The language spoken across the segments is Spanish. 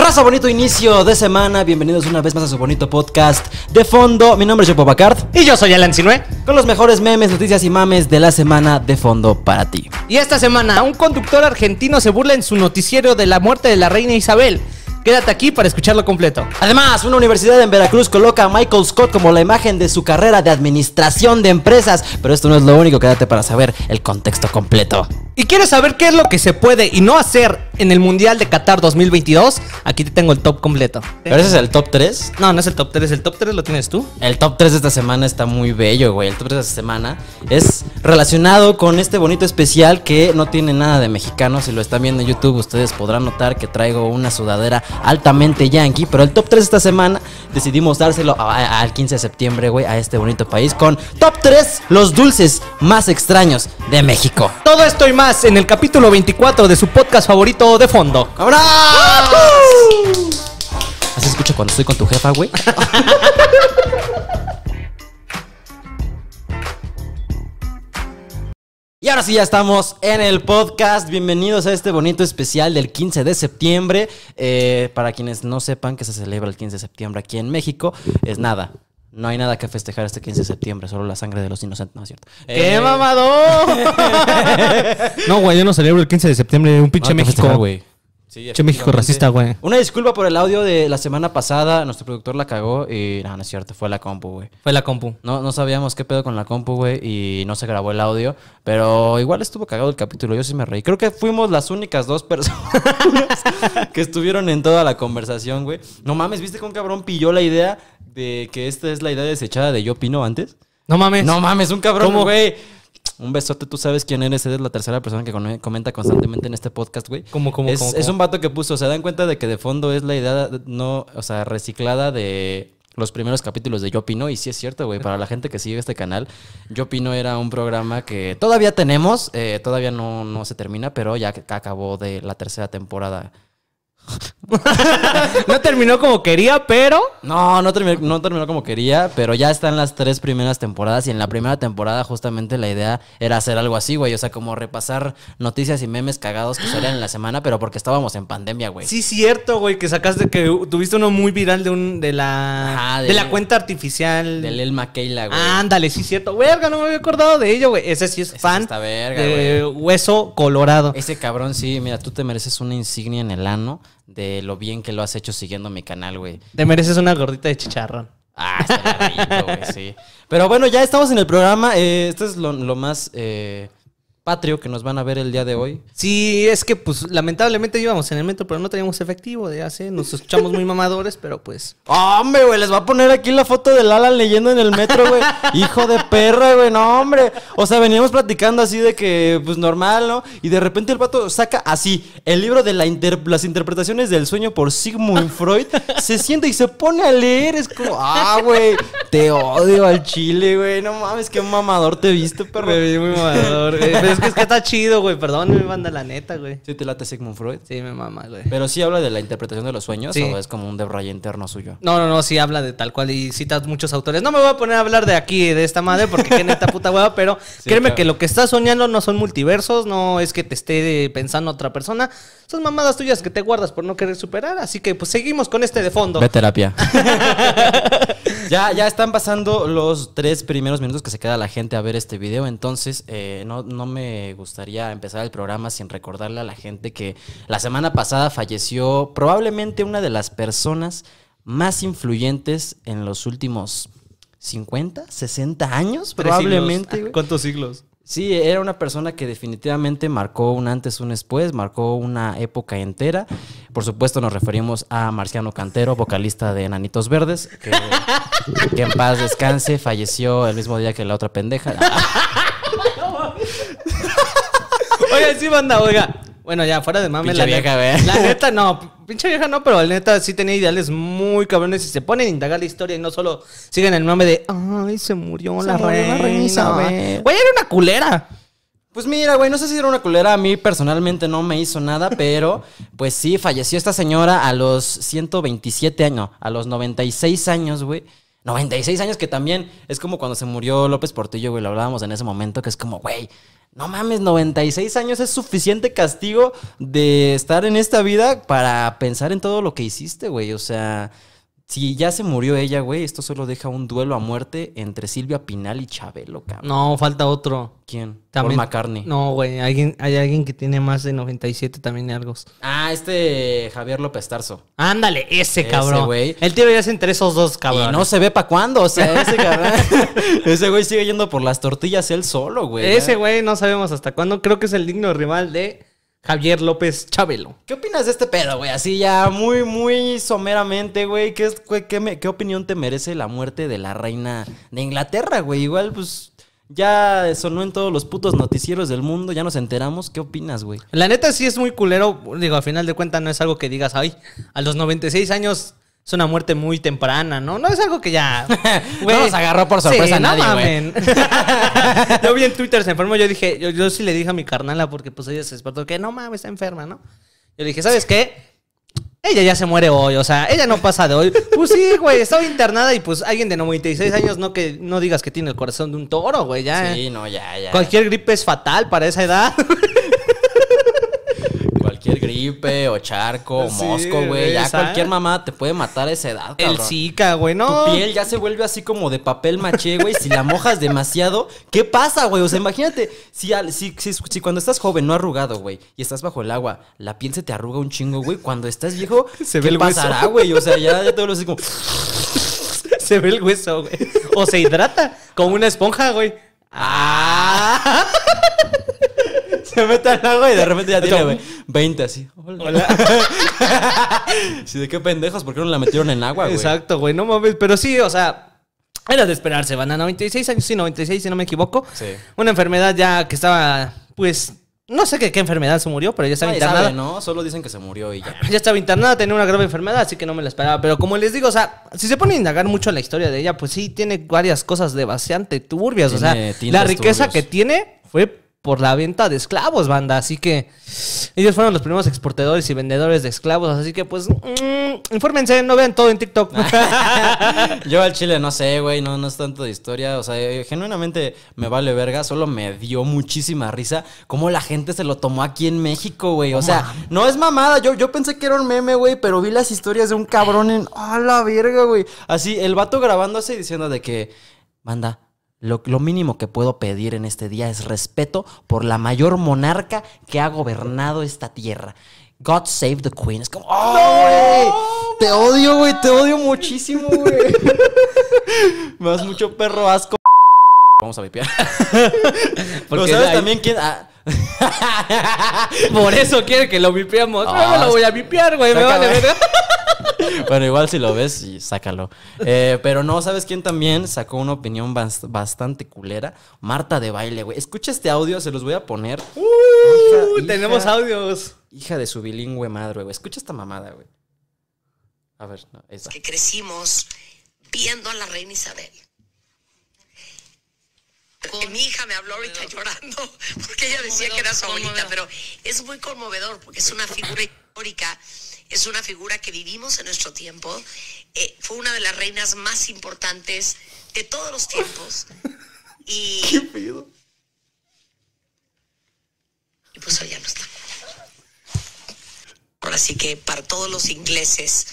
Raza, bonito inicio de semana. Bienvenidos una vez más a su bonito podcast de fondo. Mi nombre es Jopo Bacard. Y yo soy Alan Sinue. Con los mejores memes, noticias y mames de la semana de fondo para ti. Y esta semana, un conductor argentino se burla en su noticiero de la muerte de la reina Isabel. Quédate aquí para escucharlo completo. Además, una universidad en Veracruz coloca a Michael Scott como la imagen de su carrera de administración de empresas. Pero esto no es lo único, quédate para saber el contexto completo. ¿Y quieres saber qué es lo que se puede y no hacer en el Mundial de Qatar 2022? Aquí te tengo el top completo. ¿Pero ese es el top 3? No, no es el top 3, el top 3 lo tienes tú. El top 3 de esta semana está muy bello, güey. El top 3 de esta semana es relacionado con este bonito especial que no tiene nada de mexicano. Si lo están viendo en YouTube, ustedes podrán notar que traigo una sudadera altamente yankee. Pero el top 3 esta semana decidimos dárselo al 15 de septiembre, güey, a este bonito país con top 3 los dulces más extraños de México. Todo esto y más en el capítulo 24 de su podcast favorito de fondo. Ahora. Así se cuando estoy con tu jefa, güey. Y ahora sí, ya estamos en el podcast. Bienvenidos a este bonito especial del 15 de septiembre. Eh, para quienes no sepan que se celebra el 15 de septiembre aquí en México, es nada. No hay nada que festejar este 15 de septiembre, solo la sangre de los inocentes, ¿no es cierto? Eh. ¡Qué mamado? no, güey, yo no celebro el 15 de septiembre, en un pinche México. güey. Sí, che, México racista, güey. Una disculpa por el audio de la semana pasada. Nuestro productor la cagó y. No, no es cierto, fue la compu, güey. Fue la compu. No, sabíamos qué pedo con la compu, güey, y no se grabó el audio. Pero igual estuvo cagado el capítulo. Yo sí me reí. Creo que fuimos las únicas dos personas que estuvieron en toda la conversación, güey. No mames, ¿viste un cabrón pilló la idea de que esta es la idea desechada de Yo Pino antes? No mames. No mames, un cabrón, güey un besote, tú sabes quién eres, eres la tercera persona que comenta constantemente en este podcast, güey. Como es, es un vato que puso, se dan cuenta de que de fondo es la idea, no, o sea, reciclada de los primeros capítulos de Yo Pino. y sí es cierto, güey, para la gente que sigue este canal, Yo Pino era un programa que todavía tenemos, eh, todavía no, no se termina, pero ya acabó de la tercera temporada no terminó como quería, pero. No, no terminó, no terminó como quería, pero ya están las tres primeras temporadas. Y en la primera temporada, justamente la idea era hacer algo así, güey. O sea, como repasar noticias y memes cagados que salían en la semana, pero porque estábamos en pandemia, güey. Sí, cierto, güey, que sacaste que tuviste uno muy viral de un de la. de, la cuenta artificial. Del El Keila, güey. Ándale, sí, cierto. Verga, no me había acordado de ello, güey. Ese sí es fan. verga, Hueso colorado. Ese cabrón, sí, mira, tú te mereces una insignia en el ano de lo bien que lo has hecho siguiendo mi canal, güey. Te mereces una gordita de chicharrón. Ah, está rico, güey, sí. Pero bueno, ya estamos en el programa. Eh, esto es lo, lo más eh, patrio que nos van a ver el día de hoy. Sí, es que pues lamentablemente íbamos en el metro, pero no teníamos efectivo, de sé, nos escuchamos muy mamadores, pero pues... Ah, hombre, güey, les va a poner aquí la foto de Lala leyendo en el metro, güey. Hijo de perra, güey, no, hombre. O sea, veníamos platicando así de que, pues normal, ¿no? Y de repente el pato saca así el libro de la las interpretaciones del sueño por Sigmund Freud, se siente y se pone a leer, es como, ah, güey, te odio al chile, güey, no mames, qué mamador te viste, perro. Me vi muy mamador, es que, es que está chido, güey. Perdón, me manda la neta, güey. ¿Sí te late Sigmund Freud? Sí, me mama, güey. Pero sí habla de la interpretación de los sueños o es como un debray interno suyo. No, no, no, sí habla de tal cual y citas muchos autores. No me voy a poner a hablar de aquí, de esta madre, porque qué neta puta hueva, pero créeme que lo que estás soñando no son multiversos, no es que te esté pensando otra persona. Son mamadas tuyas que te guardas por no querer superar. Así que pues seguimos con este de fondo. De terapia. ya, ya están pasando los tres primeros minutos que se queda la gente a ver este video. Entonces, eh, no, no me me gustaría empezar el programa sin recordarle a la gente que la semana pasada falleció probablemente una de las personas más influyentes en los últimos 50, 60 años, probablemente. ¿Cuántos siglos? Sí, era una persona que definitivamente marcó un antes, un después, marcó una época entera. Por supuesto, nos referimos a Marciano Cantero, vocalista de Nanitos Verdes, que, que en paz descanse, falleció el mismo día que la otra pendeja. banda, oiga. Bueno, ya, fuera de mame. la neta, no. Pinche vieja, no, pero la neta sí tenía ideales muy cabrones. Y se ponen a indagar la historia y no solo siguen el nombre de, ay, se murió la reina. güey, era una culera. Pues mira, güey, no sé si era una culera, a mí personalmente no me hizo nada, pero pues sí, falleció esta señora a los 127 años, a los 96 años, güey. 96 años que también es como cuando se murió López Portillo, güey, lo hablábamos en ese momento, que es como, güey, no mames, 96 años es suficiente castigo de estar en esta vida para pensar en todo lo que hiciste, güey. O sea, si ya se murió ella, güey, esto solo deja un duelo a muerte entre Silvia Pinal y Chabelo, cabrón. No, falta otro. ¿Quién? También. Paul McCartney. No, güey, alguien, hay alguien que tiene más de 97 también de Argos. Ah, este Javier López Tarso. Ándale, ese cabrón. Ese güey. El tiro ya es entre esos dos, cabrón. Y no se ve para cuándo, o sea, ese cabrón. ese güey sigue yendo por las tortillas él solo, güey. Ese ¿eh? güey no sabemos hasta cuándo. Creo que es el digno rival de Javier López Chabelo. ¿Qué opinas de este pedo, güey? Así ya muy, muy someramente, güey. ¿Qué, qué, opinión te merece la muerte de la reina de Inglaterra, güey? Igual, pues, ya sonó en todos los putos noticieros del mundo, ya nos enteramos. ¿Qué opinas, güey? La neta sí es muy culero. Digo, al final de cuentas no es algo que digas, ay, a los 96 años es una muerte muy temprana, ¿no? No es algo que ya. no nos agarró por sorpresa sí, nadie, no yo vi en Twitter se enfermó, yo dije, yo, yo, sí le dije a mi carnala porque pues ella se despertó que no mames, está enferma, ¿no? Yo le dije, ¿sabes qué? Ella ya se muere hoy, o sea, ella no pasa de hoy. Pues sí, güey, estaba internada y pues alguien de 96 años no que no digas que tiene el corazón de un toro, güey, ya. Sí, no, ya, ya. Cualquier gripe es fatal para esa edad. o charco o mosco, güey. Ya cualquier mamá te puede matar a esa edad, cabrón. El zika, güey, no. Tu piel ya se vuelve así como de papel maché, güey. si la mojas demasiado, ¿qué pasa, güey? O sea, imagínate, si, si, cuando estás joven, no arrugado, güey, y estás bajo el agua, la piel se te arruga un chingo, güey. Cuando estás viejo, se ¿qué ve el pasará, güey? O sea, ya, todos todo así como... se ve el hueso, güey. O se hidrata como una esponja, güey. ¡Ah! se mete al agua y de repente ya tiene 20 así. Hola. sí, de qué pendejos, ¿por qué no la metieron en agua, güey. Exacto, güey, no mames. Pero sí, o sea, era de esperarse, van a 96 años, sí, 96, si no me equivoco. Sí. Una enfermedad ya que estaba, pues, no sé qué, qué enfermedad se murió, pero ya estaba internada. Sabe, ¿no? Solo dicen que se murió y ya. Ya estaba internada, tenía una grave enfermedad, así que no me la esperaba. Pero como les digo, o sea, si se pone a indagar mucho la historia de ella, pues sí, tiene varias cosas de bastante turbias. o sea, la riqueza que tiene fue por la venta de esclavos, banda. Así que ellos fueron los primeros exportadores y vendedores de esclavos. Así que, pues, mm, infórmense, no vean todo en TikTok. Yo al chile no sé, güey, no, no es tanto de historia. O sea, eh, genuinamente me vale verga. Solo me dio muchísima risa cómo la gente se lo tomó aquí en México, güey. O sea, no es mamada. Yo, yo pensé que era un meme, güey, pero vi las historias de un cabrón en. ¡Ah, la verga, güey! Así, el vato grabándose y diciendo de que, banda lo, lo, mínimo que puedo pedir en este día es respeto por la mayor monarca que ha gobernado esta tierra. God save the Queen. Es como, ¡oh, te odio, güey. Te odio muchísimo, güey. Me das mucho perro asco. Vamos a vipear. también quién. Ah. por eso quiere que lo vipeamos. lo ah, voy a vipiar güey. bueno, igual si lo ves, sácalo. Eh, pero no, ¿sabes quién también sacó una opinión bastante culera? Marta de baile, güey. Escucha este audio, se los voy a poner. tenemos audios. Hija de su bilingüe madre, güey. Escucha esta mamada, güey. A ver, no, esa. Que crecimos viendo a la reina Isabel. Porque mi hija me habló ahorita llorando porque ella decía que era su abuelita, pero es muy conmovedor porque es una figura histórica es una figura que vivimos en nuestro tiempo. Eh, fue una de las reinas más importantes de todos los tiempos. Y, ¿Qué pedo? Y pues hoy ya no está. Ahora que para todos los ingleses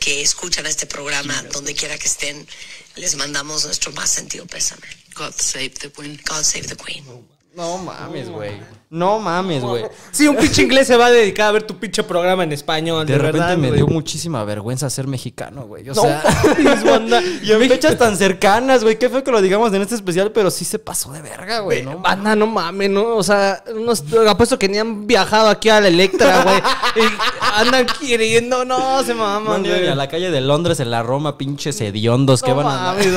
que escuchan este programa, donde quiera que estén, les mandamos nuestro más sentido pésame. God save the Queen. God save the Queen. No mames, güey. No mames, güey. Sí, un pinche inglés se va a dedicar a ver tu pinche programa en español. De, repente me dio muchísima vergüenza ser mexicano, güey. O sea, y en fechas tan cercanas, güey. Qué fue que lo digamos en este especial, pero sí se pasó de verga, güey. No, banda, no mames, ¿no? O sea, apuesto que ni han viajado aquí a la Electra, güey. andan queriendo, no, se maman, A la calle de Londres, en la Roma, pinches hediondos, no, ¿qué van a mames,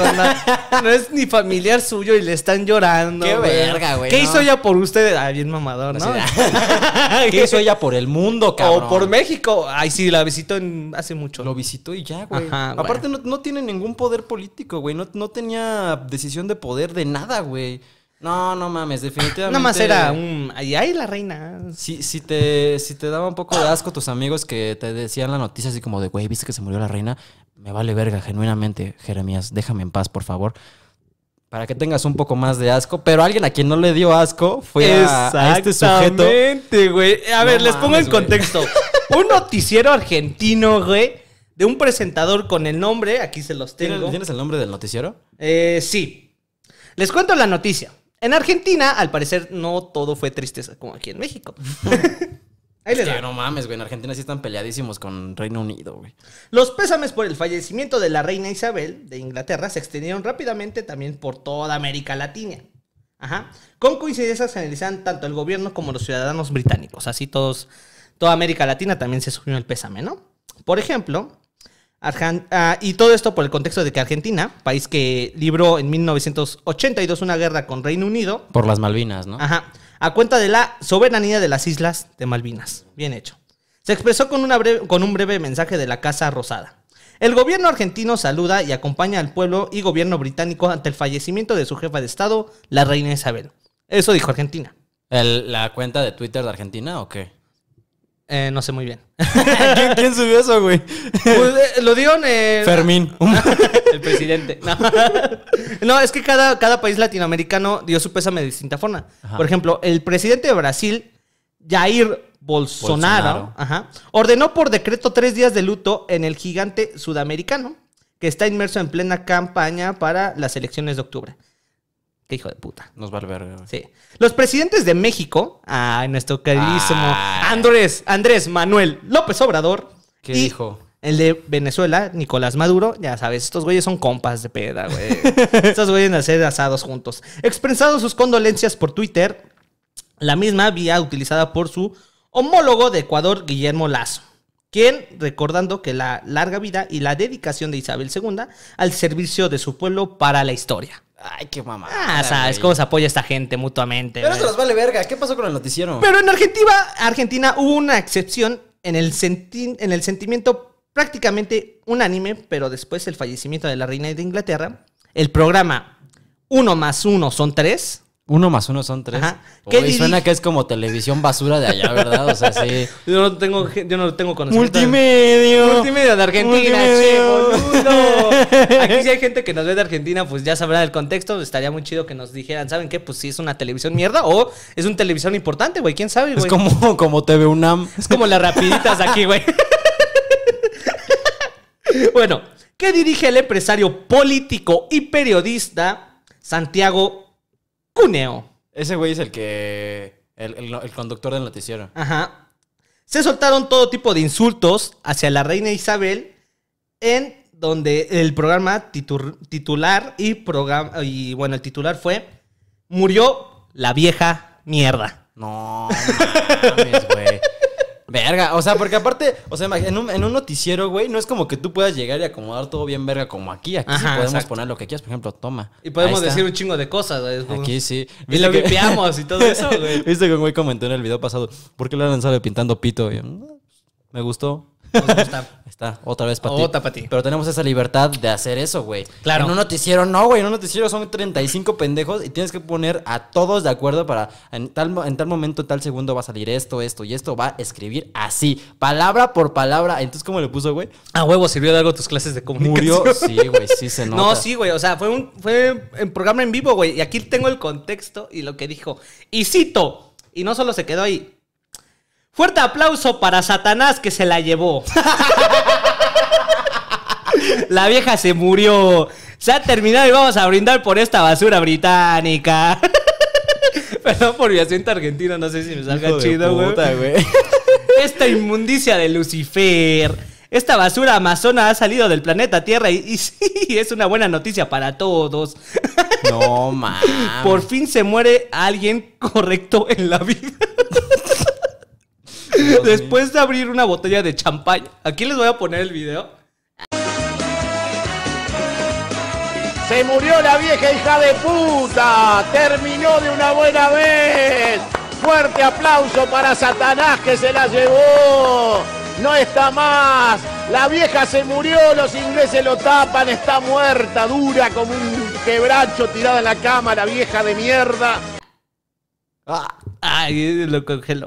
No es ni familiar suyo y le están llorando. Qué verga, güey. ¿Qué hizo ella por ustedes? Ay, mamador, ¿no? ¿Qué hizo ella por el mundo, cabrón? O por México. Ay, sí, la visitó en... hace mucho. Lo visitó y ya, güey. Aparte, no, tiene ningún poder político, güey. No, no tenía decisión de poder de nada, güey. No, no mames, definitivamente. Nada más era un. Ay, la reina. Si, si, te, si te daba un poco de asco tus amigos que te decían la noticia así como de, güey, viste que se murió la reina, me vale verga, genuinamente, Jeremías, déjame en paz, por favor para que tengas un poco más de asco, pero alguien a quien no le dio asco fue a, este sujeto. Exactamente, güey. A ver, les pongo en contexto. un noticiero argentino, güey, de un presentador con el nombre, aquí se los tengo. ¿Tienes el nombre del noticiero? Eh, sí. Les cuento la noticia. En Argentina, al parecer, no todo fue tristeza como aquí en México. no mames, güey. En Argentina sí están peleadísimos con Reino Unido, güey. Los pésames por el fallecimiento de la reina Isabel de Inglaterra se extendieron rápidamente también por toda América Latina. Ajá. Con coincidencias analizan tanto el gobierno como los ciudadanos británicos. Así todos, toda América Latina también se sufrió el pésame, ¿no? Por ejemplo, ah, y todo esto por el contexto de que Argentina, país que libró en 1982 una guerra con Reino Unido. Por las Malvinas, ¿no? Ajá a cuenta de la soberanía de las islas de Malvinas. Bien hecho. Se expresó con, un breve mensaje de la Casa Rosada. El gobierno argentino saluda y acompaña al pueblo y gobierno británico ante el fallecimiento de su jefa de Estado, la reina Isabel. Eso dijo Argentina. ¿La cuenta de Twitter de Argentina o qué? Eh, no sé muy bien. ¿Quién, subió eso, güey? Pues, eh, lo dieron. Eh, Fermín. el presidente. No. es que cada, cada país latinoamericano dio su pésame de distinta forma. Por ejemplo, el presidente de Brasil, Jair Bolsonaro, ordenó por decreto tres días de luto en el gigante sudamericano, que está inmerso en plena campaña para las elecciones de octubre. Qué hijo de puta. Nos va a ver. Sí. Los presidentes de México, ay, nuestro queridísimo ah. Andrés, Andrés Manuel López Obrador. ¿Qué dijo? El de Venezuela, Nicolás Maduro, ya sabes, estos güeyes son compas de peda, güey. estos güeyes hacer asados juntos. Expresado sus condolencias por Twitter, la misma vía utilizada por su homólogo de Ecuador, Guillermo Lazo, quien, recordando que la larga vida y la dedicación de Isabel II al servicio de su pueblo para la historia. Ay, qué mamá. Ah, sabes, cómo se apoya esta gente mutuamente. Pero eso nos vale verga. ¿Qué pasó con el noticiero? Pero en Argentina, Argentina hubo una excepción en el, en el sentimiento prácticamente unánime, pero después del fallecimiento de la reina de Inglaterra, el programa Uno más uno son tres uno más uno son tres. que suena que es como televisión basura de allá, ¿verdad? O sea, sí. Yo no tengo, no tengo conocimiento. Multimedio. Multimedia de Argentina, che, boludo. Aquí si hay gente que nos ve de Argentina, pues ya sabrá el contexto. Estaría muy chido que nos dijeran, ¿saben qué? Pues si es una televisión mierda o es un televisión importante, güey. ¿Quién sabe, güey? Es como, TV UNAM. Es como las rapiditas aquí, güey. bueno, ¿qué dirige el empresario político y periodista Santiago Cuneo. Ese güey es el que. El, conductor del noticiero. Ajá. Se soltaron todo tipo de insultos hacia la reina Isabel en donde el programa titular y programa y bueno, el titular fue murió la vieja mierda. No güey. Verga, o sea, porque aparte, o sea, en un, noticiero, güey, no es como que tú puedas llegar y acomodar todo bien verga como aquí. Aquí sí podemos poner lo que quieras, por ejemplo, toma. Y podemos decir un chingo de cosas, güey. Aquí sí. Y lo vipeamos y todo eso, güey. Viste que un güey comentó en el video pasado, ¿por qué le han lanzado pintando pito? Mm, me gustó. Está, otra vez para ti. Pero tenemos esa libertad de hacer eso, güey. Claro. no un noticiero, no, güey. No un noticiero son 35 pendejos y tienes que poner a todos de acuerdo para. En tal, en tal momento, tal segundo va a salir esto, esto y esto. Va a escribir así, palabra por palabra. Entonces, ¿cómo le puso, güey? A huevo, sirvió de algo tus clases de comunicación. Murió. Sí, güey, sí se nota. No, sí, güey. O sea, fue un fue en programa en vivo, güey. Y aquí tengo el contexto y lo que dijo. Y cito. Y no solo se quedó ahí Fuerte aplauso para Satanás que se la llevó. la vieja se murió. Se ha terminado y vamos a brindar por esta basura británica. Perdón por mi asiento argentino, no sé si me salga chido, güey. Esta inmundicia de Lucifer. Esta basura amazona ha salido del planeta Tierra y, y sí, es una buena noticia para todos. No, man. Por fin se muere alguien correcto en la vida. Después de abrir una botella de champaña, aquí les voy a poner el video. Se murió la vieja hija de puta. Terminó de una buena vez. Fuerte aplauso para Satanás que se la llevó. No está más. La vieja se murió, los ingleses lo tapan, está muerta, dura como un quebracho tirada en la cama, la vieja de mierda. Ah lo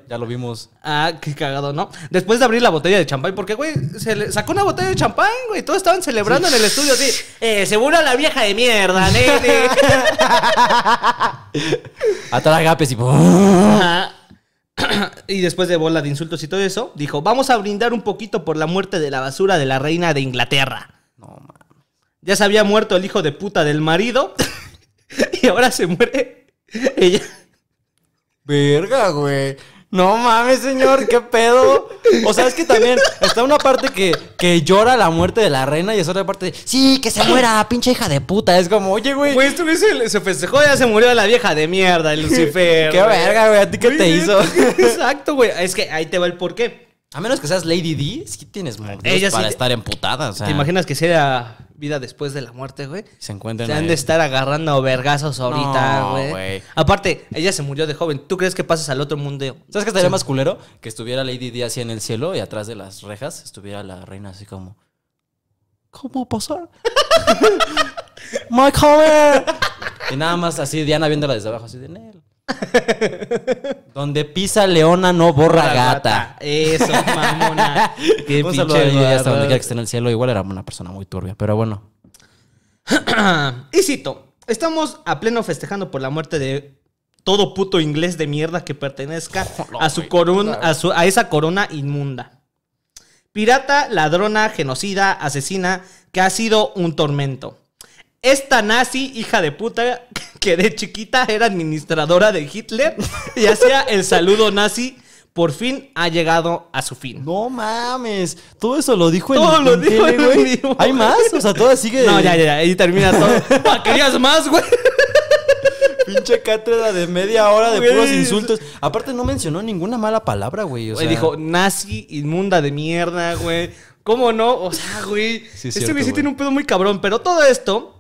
Ya lo vimos. Ah, qué cagado, ¿no? Después de abrir la botella de champán, porque, güey, se le sacó una botella de champán, güey. Todos estaban celebrando en el estudio así. Eh, la vieja de mierda, nene. gapes y. y después de bola de insultos y todo eso, dijo, vamos a brindar un poquito por la muerte de la basura de la reina de Inglaterra. No, mames. Ya se había muerto el hijo de puta del marido y ahora se muere ella verga, güey. No mames, señor, qué pedo. O sea, es que también está una parte que, que llora la muerte de la reina y es otra parte de, sí, que se muera, pinche hija de puta. Es como, oye, güey. Güey, esto se, se festejó, ya se murió la vieja de mierda, Lucifer. qué verga, güey, a ti qué te hizo. Exacto, güey. Es que ahí te va el porqué. A menos que seas Lady D, si tienes más? Ella para estar emputadas ¿Te imaginas que sea vida después de la muerte, güey? Se encuentran. Se han de estar agarrando vergazos ahorita, güey. Aparte, ella se murió de joven. ¿Tú crees que pasas al otro mundo? ¿Sabes qué estaría más culero? Que estuviera Lady D así en el cielo y atrás de las rejas estuviera la reina así como. ¿Cómo pasar? ¡My color! Y nada más así, Diana viéndola desde abajo, así de Nel. Donde pisa leona no borra gata. Eso, mamona. Qué pinche donde que esté en el cielo. Igual era una persona muy turbia, pero bueno. y cito, estamos a pleno festejando por la muerte de todo puto inglés de mierda que pertenezca a su a esa corona inmunda. Pirata, ladrona, genocida, asesina, que ha sido un tormento. Esta nazi, hija de puta, que de chiquita era administradora de Hitler y hacía el saludo nazi, por fin ha llegado a su fin. No mames. Todo eso lo dijo el el Todo lo dijo el güey. ¿Hay más? O sea, todo sigue. No, ya, ya, ya. Ahí termina todo. ¿Para querías más, güey? Pinche cátedra de media hora de puros insultos. Aparte, no mencionó ninguna mala palabra, güey. O sea... dijo nazi, inmunda de mierda, güey. ¿Cómo no? O sea, güey. Sí, es este güey sí tiene un pedo muy cabrón. Pero todo esto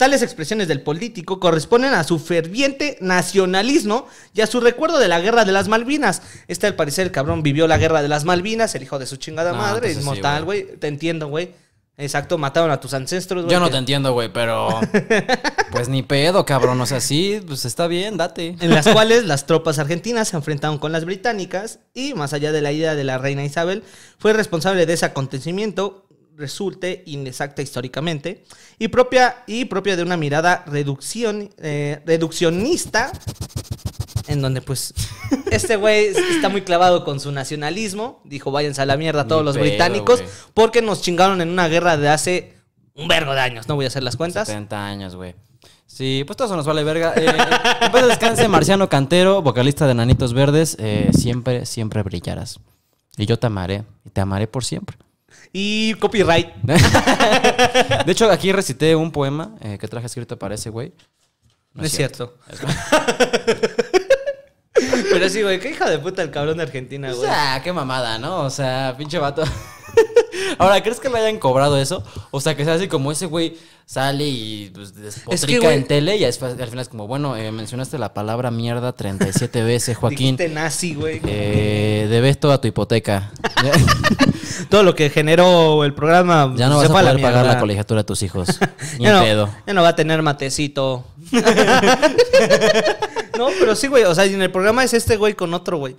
Tales expresiones del político corresponden a su ferviente nacionalismo y a su recuerdo de la guerra de las Malvinas. Este, al parecer, el cabrón vivió la guerra de las Malvinas, el hijo de su chingada madre, es pues mortal, güey. te entiendo, güey. Exacto, mataron a tus ancestros, güey. Yo no te entiendo, güey, pero. pues ni pedo, cabrón. O sea, sí, pues está bien, date. En las cuales las tropas argentinas se enfrentaron con las británicas y, más allá de la idea de la reina Isabel, fue responsable de ese acontecimiento resulte inexacta históricamente y propia, y propia de una mirada reducción, eh, reduccionista, en donde pues este güey está muy clavado con su nacionalismo, dijo váyanse a la mierda todos los británicos, porque nos chingaron en una guerra de hace un vergo de años, no voy a hacer las cuentas. 70 años, güey. Sí, pues todo eso nos vale verga. Eh, eh, descanse Marciano Cantero, vocalista de Nanitos Verdes, siempre, siempre brillarás. Y yo te amaré, y te amaré por siempre. Y copyright. de hecho, aquí recité un poema eh, que traje escrito para ese güey. No, es cierto. cierto. Pero sí, güey, qué hija de puta el cabrón de Argentina, pues, güey. O ah, sea, qué mamada, ¿no? O sea, pinche vato. Ahora, ¿crees que le hayan cobrado eso? O sea, que sea así como ese güey sale y pues, despotrica en tele y al final es como, bueno, eh, mencionaste la palabra mierda 37 veces, Joaquín. Dijiste nazi, güey. Eh, debes toda tu hipoteca. Todo lo que generó el programa. Ya no vas a poder pagar la colegiatura a tus hijos. Ni pedo. ya no va a tener matecito. no, pero sí, güey. O sea, en el programa es este güey con otro, güey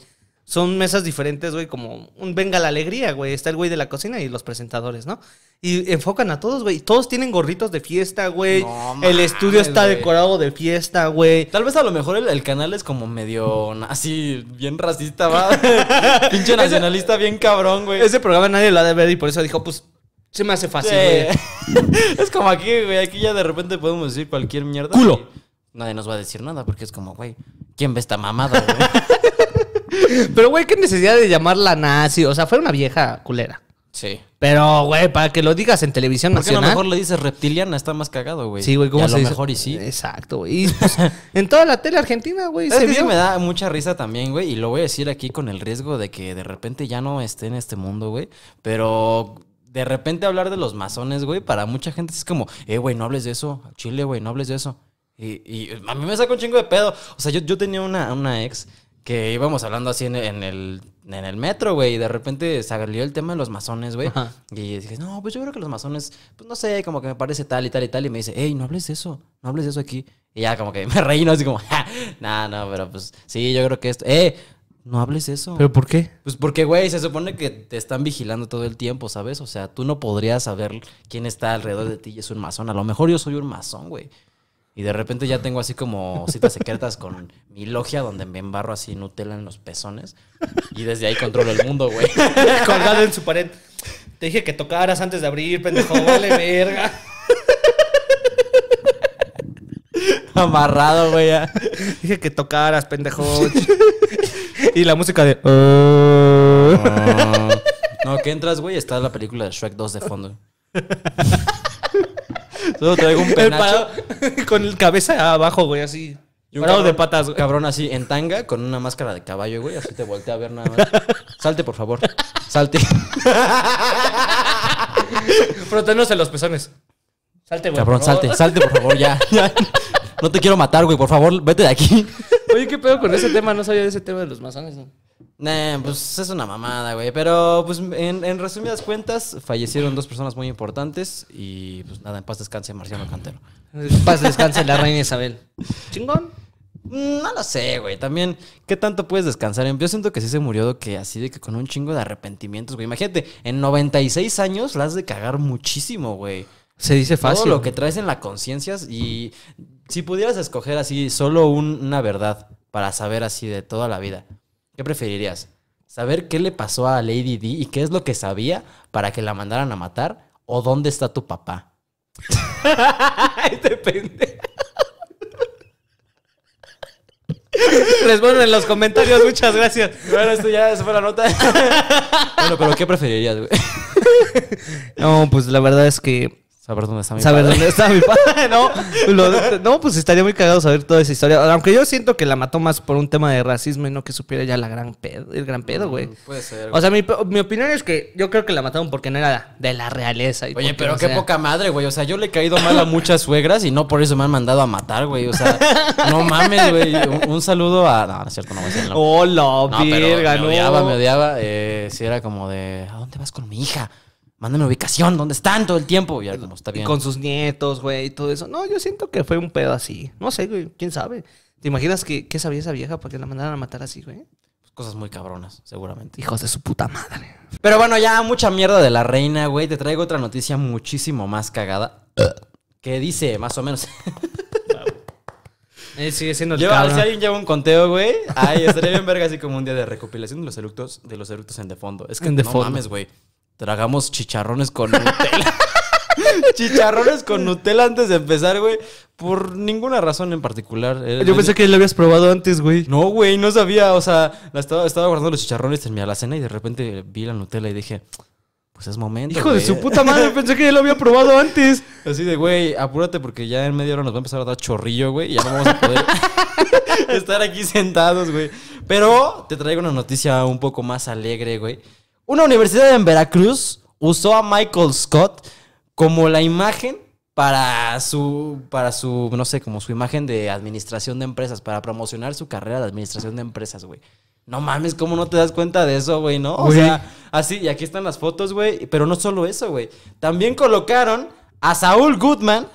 son mesas diferentes, güey, como un venga la alegría, güey. Está el güey de la cocina y los presentadores, ¿no? Y enfocan a todos, güey. Todos tienen gorritos de fiesta, güey. el estudio está decorado de fiesta, güey. Tal vez a lo mejor el, canal es como medio así, bien racista, va. Pinche nacionalista, bien cabrón, güey. Ese programa nadie lo ha de ver y por eso dijo, pues, se me hace fácil, güey. es como aquí, güey. Aquí ya de repente podemos decir cualquier mierda. ¡Culo! Nadie nos va a decir nada porque es como, güey, ¿quién ve esta mamada, güey? Pero, güey, qué necesidad de llamarla nazi. O sea, fue una vieja culera. Sí. Pero, güey, para que lo digas en televisión nacional. a lo mejor le dices reptiliana, está más cagado, güey. Sí, güey, ¿cómo lo mejor y sí. Exacto, güey. Y, pues, en toda la tele argentina, güey. se me da mucha risa también, güey. Y lo voy a decir aquí con el riesgo de que de repente ya no esté en este mundo, güey. Pero de repente hablar de los masones, güey, para mucha gente es como, eh, güey, no hables de eso. Chile, güey, no hables de eso. Y, a mí me saca un chingo de pedo. O sea, yo, yo tenía una, una ex que íbamos hablando así en, el, en el metro, güey, y de repente salió el tema de los masones, güey. Y dije, no, pues yo creo que los masones, pues no sé, como que me parece tal y tal y tal. Y me dice, hey, no hables de eso, no hables de eso aquí. Y ya como que me reí, ¿no? Así como, ja, no, no, pero pues sí, yo creo que esto, eh, no hables eso. ¿Pero por qué? Pues porque, güey, se supone que te están vigilando todo el tiempo, ¿sabes? O sea, tú no podrías saber quién está alrededor de ti y es un masón. A lo mejor yo soy un masón, güey. Y de repente ya tengo así como citas secretas con mi logia donde me embarro así Nutella en los pezones. Y desde ahí controlo el mundo, güey. Colgado en su pared. Te dije que tocaras antes de abrir, pendejo. Vale, verga. Amarrado, güey. Dije que tocaras, pendejo. y la música de... Oh". Ah. No, que entras, güey, está la película de Shrek 2 de fondo. Solo traigo un penacho. con el cabeza abajo, güey, así. un cabrón, de patas, Cabrón así, en tanga, con una máscara de caballo, güey. Así te voltea a ver nada más. Salte, por favor. Salte. en los pezones. Salte, güey. Cabrón, salte, salte, por favor, ya, No te quiero matar, güey. Por favor, vete de aquí. Oye, ¿qué pedo con ese tema? No sabía de ese tema de los masones, ¿no? Nah, pues es una mamada, güey. Pero, pues, en, resumidas cuentas, fallecieron dos personas muy importantes y, pues, nada, en paz descanse Marciano Cantero. En paz descanse la reina Isabel. ¿Chingón? Mm, no lo sé, güey. También, ¿qué tanto puedes descansar? Yo siento que sí se murió que así de que con un chingo de arrepentimientos, güey. Imagínate, en 96 años la has de cagar muchísimo, güey. Se dice fácil. Todo lo que traes en la conciencia y si pudieras escoger así solo una verdad para saber así de toda la vida, ¿Qué preferirías? ¿Saber qué le pasó a Lady D y qué es lo que sabía para que la mandaran a matar? ¿O dónde está tu papá? Depende. Responden en los comentarios, muchas gracias. Bueno, esto ya se fue la nota. bueno, pero ¿qué preferirías, güey? no, pues la verdad es que Saber dónde está mi saber dónde está mi padre, ¿no? no, pues estaría muy cagado saber toda esa historia. Aunque yo siento que la mató más por un tema de racismo y no que supiera ya la gran pedo, el gran pedo, güey. Mm, puede ser. O sea, mi, opinión es que yo creo que la mataron porque no era de la realeza. Oye, pero qué poca madre, güey. O sea, yo le he caído mal a muchas suegras y no por eso me han mandado a matar, güey. O sea, no mames, güey. Un, saludo a. No, no es cierto, no me a no, me odiaba, me odiaba. Eh, si era como de. ¿A dónde vas con mi hija? mándame ubicación, ¿dónde están todo el tiempo? Y Con sus nietos, güey, y todo eso. No, yo siento que fue un pedo así. No sé, güey, quién sabe. ¿Te imaginas que, qué sabía esa vieja porque la mandaron a matar así, güey? Pues cosas muy cabronas, seguramente. Hijos de su puta madre. Pero bueno, ya mucha mierda de la reina, güey. Te traigo otra noticia muchísimo más cagada. Uh. que dice, más o menos. Eh, sigue siendo el Lleva, Si alguien lleva un conteo, güey. Ay, estaría bien verga así como un día de recopilación de los eructos, de los eructos en de fondo. Es que no mames, güey. Tragamos chicharrones con Nutella. chicharrones con Nutella antes de empezar, güey. Por ninguna razón en particular. Eh, Yo pensé que lo habías probado antes, güey. No, güey, no sabía. O sea, estaba, estaba guardando los chicharrones en mi alacena y de repente vi la Nutella y dije, pues es momento. Hijo de su puta madre, pensé que ya lo había probado antes. Así de, güey, apúrate porque ya en media hora nos va a empezar a dar chorrillo, güey, y ya no vamos a poder estar aquí sentados, güey. Pero te traigo una noticia un poco más alegre, güey. Una universidad en Veracruz usó a Michael Scott como la imagen para su, para su, no sé, como su imagen de administración de empresas, para promocionar su carrera de administración de empresas, güey. No mames, ¿cómo no te das cuenta de eso, güey? No, o sea, así, y aquí están las fotos, güey. Pero no solo eso, güey. También colocaron a Saúl Goodman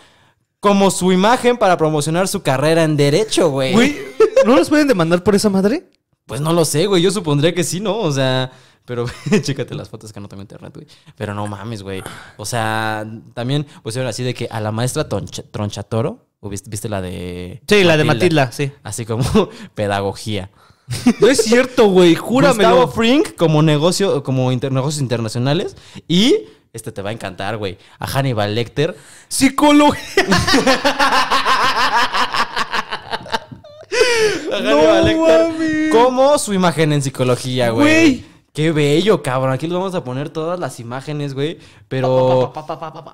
como su imagen para promocionar su carrera en derecho, güey. Güey, ¿no los pueden demandar por esa madre? Pues no lo sé, güey. Yo supondría que sí, ¿no? O sea, pero chécate las fotos que no tengo internet, güey. Pero no mames, güey. O sea, también pusieron así de que a la maestra Tronchatoro, viste, la de. Sí, la de Matilda, sí. Así como pedagogía. No es cierto, güey, júrame. Gustavo Frink como negocio, como negocios internacionales y este te va a encantar, güey. A Hannibal Lecter. Psicología. Hannibal Lecter. Como su imagen en psicología, Güey. Qué bello, cabrón. Aquí les vamos a poner todas las imágenes, güey. Pero.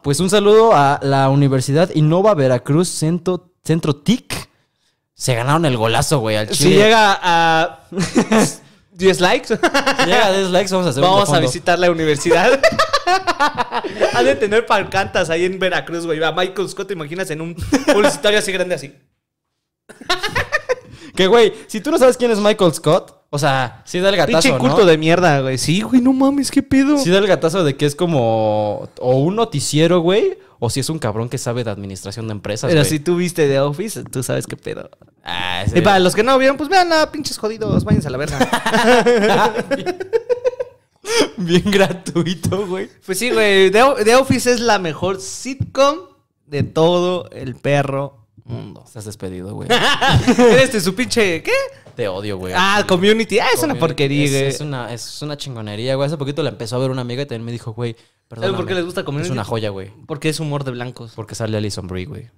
pues un saludo a la Universidad Innova Veracruz Centro, Centro TIC. Se ganaron el golazo, güey, al chile. Si llega a. 10 likes. Si llega a 10 likes, vamos a Vamos a visitar la universidad. Han de tener palcantas ahí en Veracruz, güey. A Michael Scott, te imaginas en un publicitario así grande así. que, güey, si tú no sabes quién es Michael Scott. O sea, sí da el gatazo. Pinche culto de mierda, güey. Sí, güey, no mames, qué pedo. Sí da el gatazo de que es como. O un noticiero, güey. O si es un cabrón que sabe de administración de empresas. Pero si tú viste The Office, tú sabes qué pedo. Ah, y para los que no vieron, pues vean a ah, pinches jodidos, váyanse a la verga. Bien gratuito, güey. Pues sí, güey. The, Office es la mejor sitcom de todo el perro mundo. Se has despedido, güey. Eres este, su pinche. ¿Qué? de odio, güey. Ah, Community. Ah, es una porquería, güey. Es, una, es una chingonería, güey. Hace poquito la empezó a ver una amiga y también me dijo, güey, perdón. por qué les gusta Community? Es una joya, güey. Porque es humor de blancos. Porque sale Alison Brie, güey.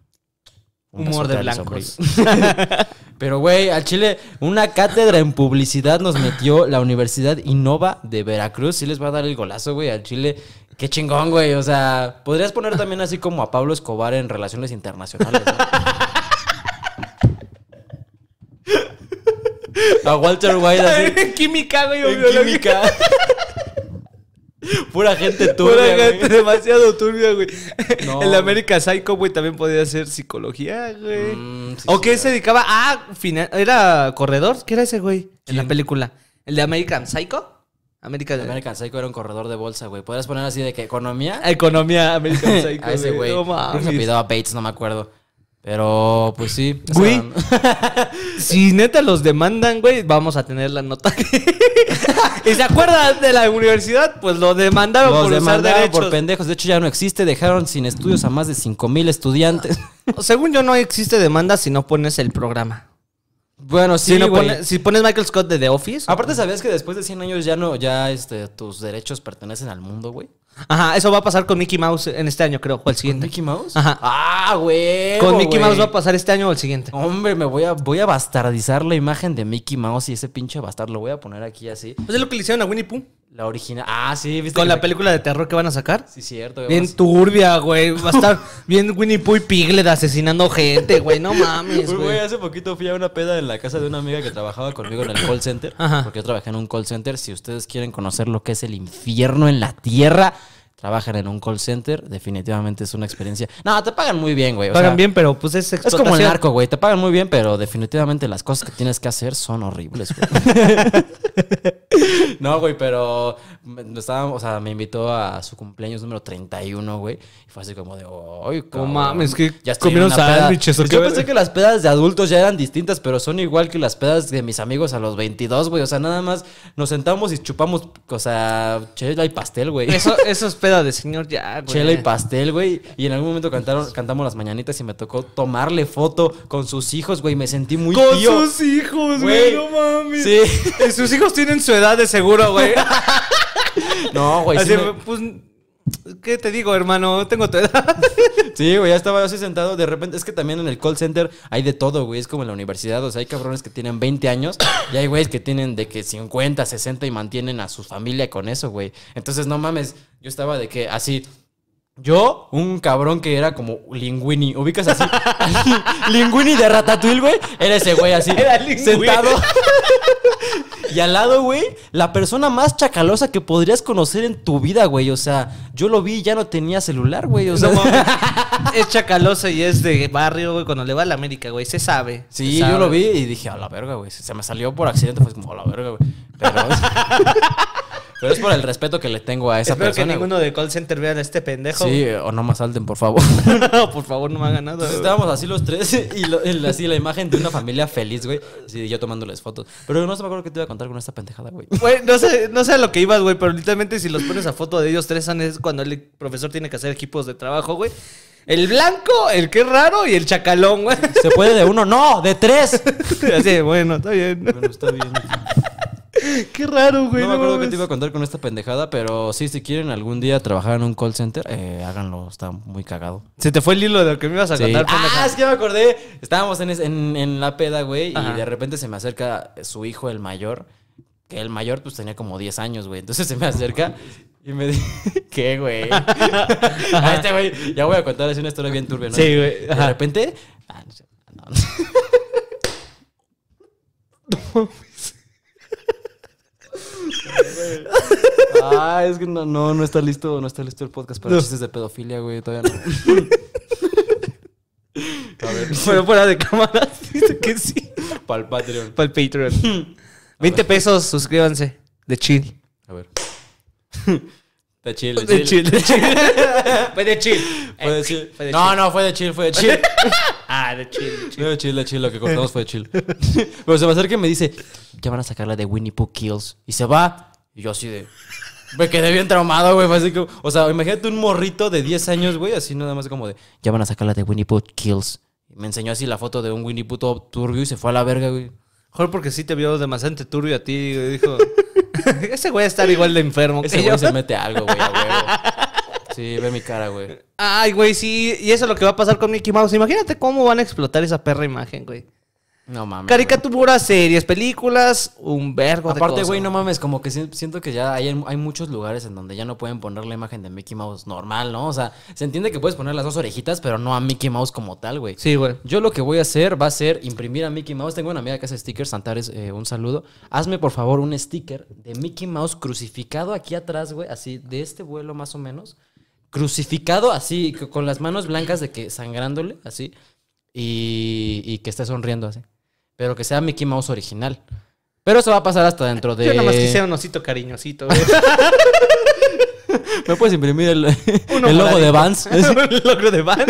humor de blancos. Pero, güey, al Chile, una cátedra en publicidad nos metió la Universidad Innova de Veracruz. Sí les va a dar el golazo, güey, al Chile. Qué chingón, güey. O sea, podrías poner también así como a Pablo Escobar en relaciones internacionales. A Walter White así. química, güey. En química. Pura gente turbia. Pura gente güey. demasiado turbia, güey. No. El América Psycho, güey, también podía ser psicología, güey. Mm, o qué que se dedicaba Ah, Final... ¿Era corredor? ¿Qué era ese, güey? En la película. ¿El de American Psycho? American, American Psycho era un corredor de bolsa, güey. Podrías poner así de que economía. Economía, American Psycho. a ese güey. Se pidió a Bates, no me acuerdo. Pero, pues sí. Güey, si neta los demandan, güey, vamos a tener la nota. y se acuerdan de la universidad, pues lo demandaron por usar derechos. por pendejos. De hecho, ya no existe. Dejaron sin estudios a más de 5000 mil estudiantes. Según yo, no existe demanda si no pones el programa. Bueno, si, si, pones Michael Scott de The Office. Aparte, ¿sabías que después de 100 años ya no, ya este, tus derechos pertenecen al mundo, güey? Ajá, eso va a pasar con Mickey Mouse en este año, creo, o el siguiente. ¿Con Mickey Mouse? Ajá. Ah, güey. Con Mickey Mouse va a pasar este año o el siguiente. Hombre, me voy a, voy a bastardizar la imagen de Mickey Mouse y ese pinche bastard lo voy a poner aquí así. Pues es lo que le hicieron a Winnie Pooh. La original. Ah, sí, ¿viste? Con la película de terror que van a sacar. Sí, cierto. Bien turbia, güey. Va a estar bien Winnie Pooh y Piglet asesinando gente, güey. No mames, hace poquito fui a una peda en la casa de una amiga que trabajaba conmigo en el call center. Ajá. Porque yo trabajé en un call center. Si ustedes quieren conocer lo que es el infierno en la tierra, Trabajar en un call center, definitivamente es una experiencia. No, te pagan muy bien, güey. pagan bien, pero pues es Es como el narco, güey. Te pagan muy bien, pero definitivamente las cosas que tienes que hacer son horribles, güey. no, güey, pero me o sea, me invitó a su cumpleaños número 31, güey. Y fue así como de, ¡ay, cómo mames! Que ya comieron sándwiches. Yo pensé que las pedas de adultos ya eran distintas, pero son igual que las pedas de mis amigos a los 22, güey. O sea, nada más nos sentamos y chupamos, o sea, chela y pastel, güey. Eso, esos pedas de señor ya, güey. Chela y pastel, güey. Y en algún momento cantaron, cantamos las mañanitas y me tocó tomarle foto con sus hijos, güey. Me sentí muy tío. Con sus hijos, güey. No mames. Sí. Sus hijos tienen su edad de seguro, güey. no, güey. Así, pues ¿Qué te digo, hermano? Tengo tu edad. Sí, güey, ya estaba así sentado. De repente, es que también en el call center hay de todo, güey. Es como en la universidad. O sea, hay cabrones que tienen 20 años y hay güeyes que tienen de que 50, 60 y mantienen a su familia con eso, güey. Entonces, no mames. Yo estaba de que así. Yo, un cabrón que era como Linguini. ¿Ubicas así? Linguini de Ratatouille, güey. Era ese güey así. sentado. Y al lado, güey, la persona más chacalosa que podrías conocer en tu vida, güey. O sea, yo lo vi y ya no tenía celular, güey. O sea, es chacalosa y es de barrio, güey. Cuando le va a la América, güey, se sabe. Sí, yo lo vi y dije, a la verga, güey. Se me salió por accidente, fue como, a la verga, güey. Pero es por el respeto que le tengo a esa Espero que ninguno de call center vea a este pendejo. Sí, o no más salten, por favor. no, por favor, no me hagan nada. estábamos así los tres y, así la imagen de una familia feliz, güey. Así yo tomándoles fotos. Pero no se me acuerdo qué te iba a contar con esta pendejada, güey. Güey, no sé, no sé a lo que ibas, güey, pero literalmente si los pones a foto de ellos tres, años es cuando el profesor tiene que hacer equipos de trabajo, güey. El blanco, el que raro y el chacalón, güey. ¿Se puede de uno? No, de tres. Así, bueno, está bien. Bueno, está bien. Qué raro, güey. No, me acuerdo que te iba a contar con esta pendejada, pero sí, si quieren algún día trabajar en un call center, eh, háganlo, está muy cagado. Se te fue el hilo de lo que me ibas a contar. Ah, es que me acordé. Estábamos en, en, en la peda, güey, y de repente se me acerca su hijo, el mayor, que el mayor pues tenía como 10 años, güey. Entonces se me acerca y me dice, ¿qué, güey? a este güey, ya voy a contar, una historia bien turbia, ¿no? Sí, güey. De repente... Ah, no sé, Ah, es que no, no, está listo, no está listo el podcast para chistes de pedofilia, güey. Todavía no. A ver. fuera de cámara, dice que sí. Para el Patreon. Para el Patreon. 20 pesos, suscríbanse. De chill. A ver. De chill, de, chill. de chill. fue de chill. Fue de eh, chill. no, no, fue de chill, fue de chill. ah, de chill, de chill. de chill, de chill, lo que contamos fue de chill. Pero se me acerca y me dice, ya van a sacar la de Winnie Pooh Kills. Y se va. Y yo así de... Me quedé bien traumado, güey. Así o sea, imagínate un morrito de 10 años, güey, así nada más como de, ya van a sacar la de Winnie Pooh Kills. Me enseñó así la foto de un Winnie Pooh todo turbio y se fue a la verga, güey. Mejor porque sí te vio demasiado turbio a ti dijo, ese güey estar igual de enfermo. Ese güey se mete algo, güey, Sí, ve mi cara, güey. Ay, güey, sí. Y eso es lo que va a pasar con Mickey Mouse. Imagínate cómo van a explotar esa perra imagen, güey. No mames. Caricaturas, series, películas, un vergo Aparte, güey, no mames, como que siento que ya hay, muchos lugares en donde ya no pueden poner la imagen de Mickey Mouse normal, ¿no? O sea, se entiende que puedes poner las dos orejitas, pero no a Mickey Mouse como tal, güey. Sí, güey. Yo lo que voy a hacer va a ser imprimir a Mickey Mouse. Tengo una amiga que hace stickers, Santares, eh, un saludo. Hazme por favor un sticker de Mickey Mouse crucificado aquí atrás, güey, así de este vuelo más o menos. Crucificado así, con las manos blancas de que sangrándole, así. y que esté sonriendo así pero que sea Mickey Mouse original. Pero eso va a pasar hasta dentro de. Yo nada más quisiera un osito cariñosito. ¿Me puedes imprimir el, logo de Vans? ¿El logo de Vans?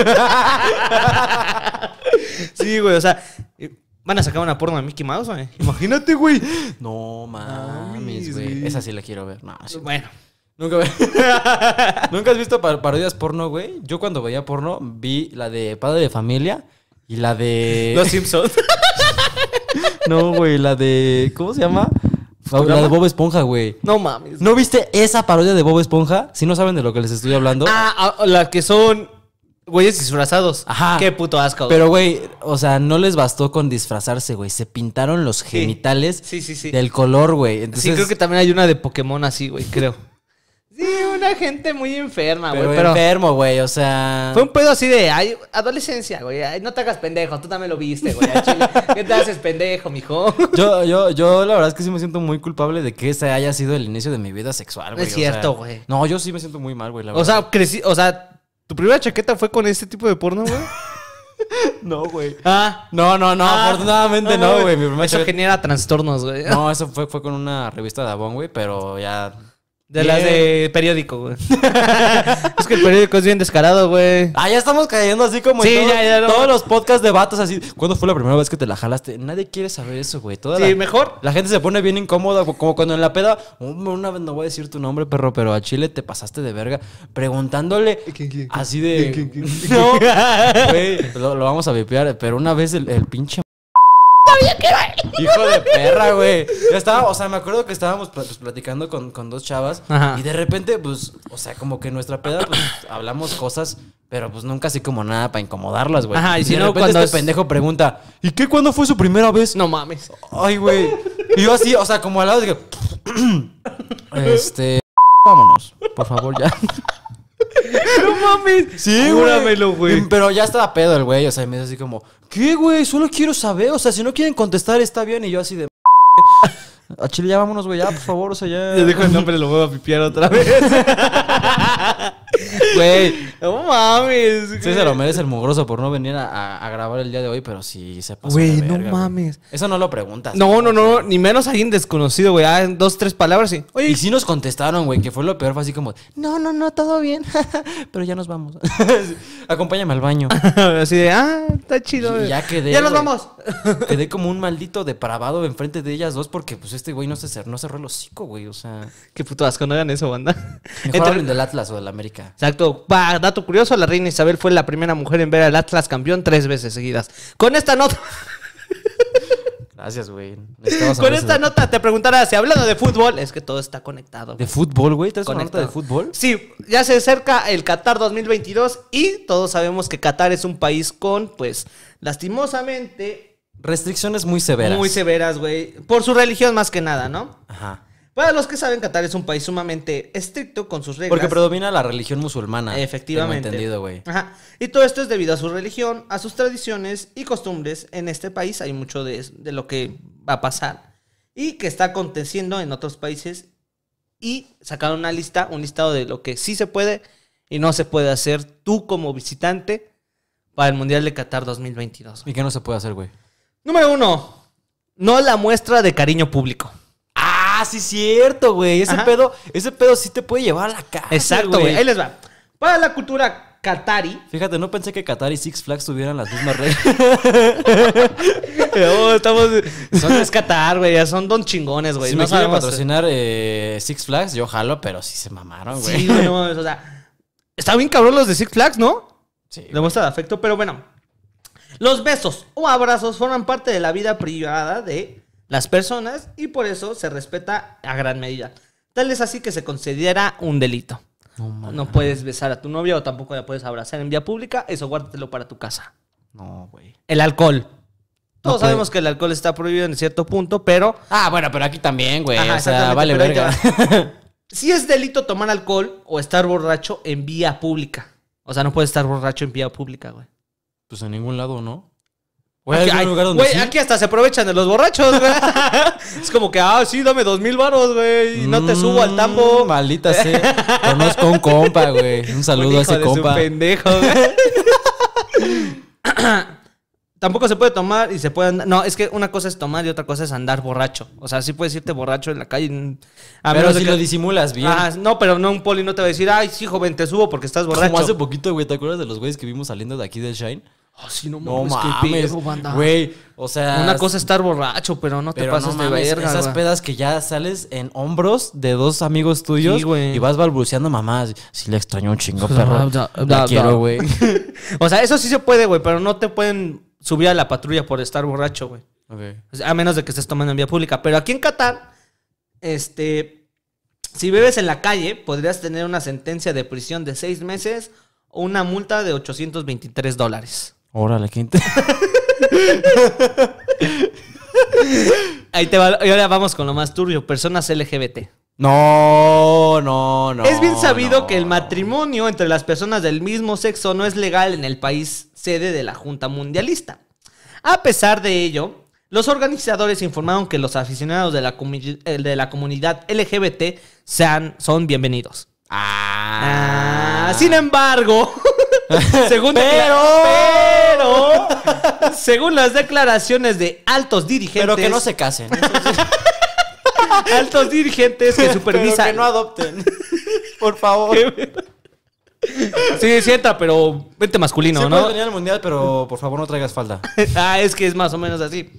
sí, güey, o sea, eh, van a sacar una porno de Mickey Mouse, güey. Imagínate, güey. No mames, güey. Esa sí la quiero ver. No, Bueno. Nunca, ¿Nunca has visto parodias porno, güey? Yo cuando veía porno vi la de Padre de Familia y la de... Los Simpsons. No, güey, la de. ¿Cómo se llama? La de Bob Esponja, güey. No mames. ¿No viste esa parodia de Bob Esponja? Si no saben de lo que les estoy hablando. Ah, ah la que son güeyes disfrazados. Ajá. Qué puto asco. Pero, güey, o sea, no les bastó con disfrazarse, güey. Se pintaron los genitales sí. Sí, sí, del color, güey. Sí, creo que también hay una de Pokémon así, güey, creo. Sí, una gente muy enferma, güey. Pero, enfermo, güey, o sea. Fue un pedo así de, adolescencia, güey. no te hagas pendejo, tú también lo viste, güey. ¿Qué te haces pendejo, mijo? Yo, yo, yo, la verdad es que sí me siento muy culpable de que ese haya sido el inicio de mi vida sexual, güey. Es cierto, güey. No, yo sí me siento muy mal, güey, la o verdad. O sea, crecí, o sea, ¿tu primera chaqueta fue con este tipo de porno, güey? No, güey. Ah. No, no, no. Ah. afortunadamente no, ah, güey. No, eso genera trastornos, güey. No, eso fue, fue con una revista de Avon, güey, pero ya de las de periódico, güey. es que el periódico es bien descarado, güey. Ah, ya estamos cayendo así como todos los podcasts de vatos así. ¿Cuándo fue la primera vez que te la jalaste? Nadie quiere saber eso, güey. Toda sí, mejor. La gente se pone bien incómoda, como cuando en la peda, una vez no voy a decir tu nombre, perro, pero a Chile te pasaste de verga preguntándole así de... no, güey, lo, vamos a vipear, pero una vez el, el pinche... Sabía que era Hijo de perra, güey. Yo estaba, o sea, me acuerdo que estábamos pues, platicando con, dos chavas y de repente, pues, o sea, como que nuestra peda, pues, hablamos cosas, pero pues nunca así como nada para incomodarlas, güey. Ajá, y, si no, repente cuando este pendejo pregunta, ¿y qué cuándo fue su primera vez? No mames. Ay, güey. Y yo así, o sea, como al lado digo, este, vámonos, por favor, ya. No mames. Sí, güey. Em, pero ya estaba pedo el güey. O sea, me dice así como, ¿qué, güey? Solo quiero saber. O sea, si no quieren contestar, está bien. Y yo así de. A Chile ya vámonos, güey, ya, por favor, o sea, ya. Le dejo el nombre, lo voy a pipiar otra vez. Güey. no mames. César Sí, se lo merece el mugroso por no venir a, grabar el día de hoy, pero sí se pasó. Güey, no mames. Eso no lo preguntas. No, no, no, ni menos alguien desconocido, güey. Ah, en dos, tres palabras, sí. Oye. Y sí nos contestaron, güey, que fue lo peor, fue así como, no, no, no, todo bien, pero ya nos vamos. Acompáñame al baño. así de, ah, está chido. güey ya quedé. Ya nos vamos. Quedé como un maldito depravado enfrente de ellas dos porque pues este güey no se cerró, cerró el hocico, güey. O sea. Qué puto asco, no hagan eso, banda. Mejor del Atlas o del América. Exacto. dato curioso, la reina Isabel fue la primera mujer en ver al Atlas campeón tres veces seguidas. Con esta nota. Gracias, güey. Con esta nota te preguntarás si hablando de fútbol, es que todo está conectado. ¿De fútbol, güey? ¿Te de fútbol? Sí, ya se acerca el Qatar 2022 y todos sabemos que Qatar es un país con, pues, lastimosamente Restricciones muy severas. Muy severas, güey. Por su religión más que nada, ¿no? Ajá. Para los que saben, Qatar es un país sumamente estricto con sus reglas. Porque predomina la religión musulmana. Efectivamente. entendido, güey. Ajá. Y todo esto es debido a su religión, a sus tradiciones y costumbres. En este país hay mucho de, de lo que va a pasar y que está aconteciendo en otros países. Y sacaron una lista, un listado de lo que sí se puede y no se puede hacer tú como visitante para el Mundial de Qatar 2022. ¿Y qué no se puede hacer, güey? Número uno, no la muestra de cariño público. Ah, sí, cierto, güey. Ese pedo, ese pedo sí te puede llevar a la cara. Exacto, güey. Ahí les va. Para la cultura Qatari. Fíjate, no pensé que Qatari y Six Flags tuvieran las mismas reglas. no, oh, estamos... Son es Qatar, güey. Son don chingones, güey. Si no me quieren patrocinar eh. Eh, Six Flags, yo jalo, pero sí se mamaron, güey. Sí, güey, O sea, está bien cabrón los de Six Flags, ¿no? Sí. La muestra de afecto, pero bueno. Los besos o abrazos forman parte de la vida privada de las personas y por eso se respeta a gran medida. Tal es así que se considera un delito. No, puedes besar a tu novia o tampoco la puedes abrazar en vía pública. Eso guárdatelo para tu casa. No, güey. El alcohol. Todos sabemos que el alcohol está prohibido en cierto punto, pero. Ah, bueno, pero aquí también, güey. o sea, vale verga. Si es delito tomar alcohol o estar borracho en vía pública. O sea, no puedes estar borracho en vía pública, güey. Pues en ningún lado, ¿no? Güey, aquí, hay, lugar donde güey aquí hasta se aprovechan de los borrachos, güey. es como que, ah, sí, dame dos mil varos, güey. Y no te subo al tambo. Mm, maldita sea. Conozco un compa, güey. Un saludo a ese de compa. pendejo, güey. Tampoco se puede tomar y se puede andar. No, es que una cosa es tomar y otra cosa es andar borracho. O sea, sí puedes irte borracho en la calle. Mm, pero si lo disimulas bien. no, pero no un poli no te va a decir, ay, sí, joven, te subo porque estás borracho. Como hace poquito, güey, ¿te acuerdas de los güeyes que vimos saliendo de aquí del Shine? Ah, no, mames, Güey, o sea. Una cosa es estar borracho, pero no te pases de verga. Esas pedas que ya sales en hombros de dos amigos tuyos y vas balbuceando mamás. Si le extraño un chingo, perro. la quiero, güey. o sea, eso sí se puede, güey, pero no te pueden subir a la patrulla por estar borracho, güey. A menos de que estés tomando en vía pública. Pero aquí en Qatar, este. Si bebes en la calle, podrías tener una sentencia de prisión de seis meses o una multa de 823 dólares. Órale, quinta. Ahí te va. Y ahora vamos con lo más turbio: personas LGBT. No, no, no. Es bien sabido que el matrimonio entre las personas del mismo sexo no es legal en el país sede de la Junta Mundialista. A pesar de ello, los organizadores informaron que los aficionados de la, eh, comunidad LGBT sean, son bienvenidos. Ah, ah sin embargo, según pero... según las declaraciones de altos dirigentes. Pero que no se casen. altos dirigentes que supervisan. que no adopten. Por favor. Sí, sienta, pero vente masculino, sí, ¿no? venir al mundial, pero por favor no traigas falda. ah, es que es más o menos así.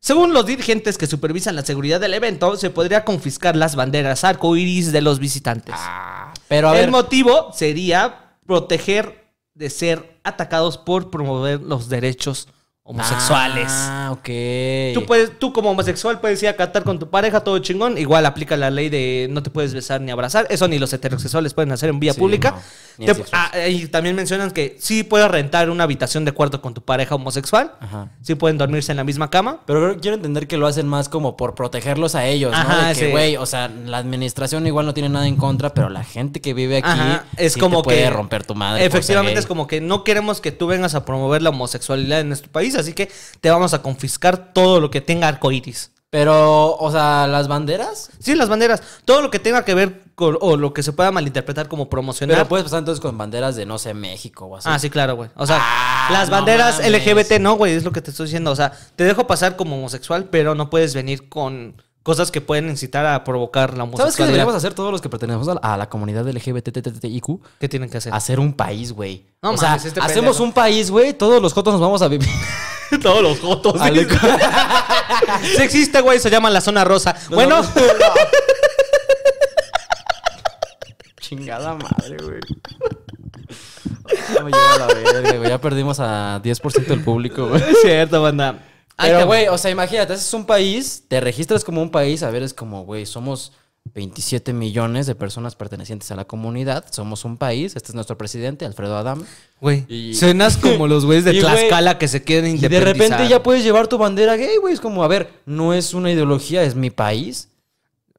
Según los dirigentes que supervisan la seguridad del evento, se podría confiscar las banderas arco iris de los visitantes. Ah, pero El motivo sería proteger de ser atacados por promover los derechos homosexuales. Ah, ok. Tú, puedes, tú como homosexual puedes ir a catar con tu pareja, todo chingón. Igual aplica la ley de no te puedes besar ni abrazar. Eso ni los heterosexuales pueden hacer en vía pública. Ah, y también mencionan que sí puedes rentar una habitación de cuarto con tu pareja homosexual. Ajá. Sí pueden dormirse en la misma cama. Pero quiero entender que lo hacen más como por protegerlos a ellos, Ajá, güey, o sea, la administración igual no tiene nada en contra, pero la gente que vive aquí es como puede que, romper tu madre. Efectivamente, es como que no queremos que tú vengas a promover la homosexualidad en nuestro país así que te vamos a confiscar todo lo que tenga arcoíris. Pero, o sea, las banderas. Sí, las banderas. Todo lo que tenga que ver o lo que se pueda malinterpretar como promocional. Pero puedes pasar entonces con banderas de, no sé, México o así. Ah, sí, claro, güey. O sea, ah, las banderas LGBT no, güey, es lo que te estoy diciendo. O sea, te dejo pasar como homosexual, pero no puedes venir con cosas que pueden incitar a provocar la homosexualidad. ¿Sabes qué deberíamos hacer todos los que pertenecemos a la, comunidad LGBTTTIQ? ¿Qué tienen que hacer? Hacer un país, güey. No, o sea, este hacemos un país, güey, todos los jotos nos vamos a vivir. todos los jotos. Si existe, güey, se llama la zona rosa. bueno. Chingada madre, güey. ya, la ya perdimos a 10% del público, güey. cierto, banda. Ay, ah, güey, o sea, imagínate, es un país, te registras como un país, a ver, es como, güey, somos 27 millones de personas pertenecientes a la comunidad, somos un país, este es nuestro presidente, Alfredo Adam. Güey, suenas como los güeyes de Tlaxcala que se quieren independizar. Y de repente ya puedes llevar tu bandera gay, güey, es como, a ver, no es una ideología, es mi país.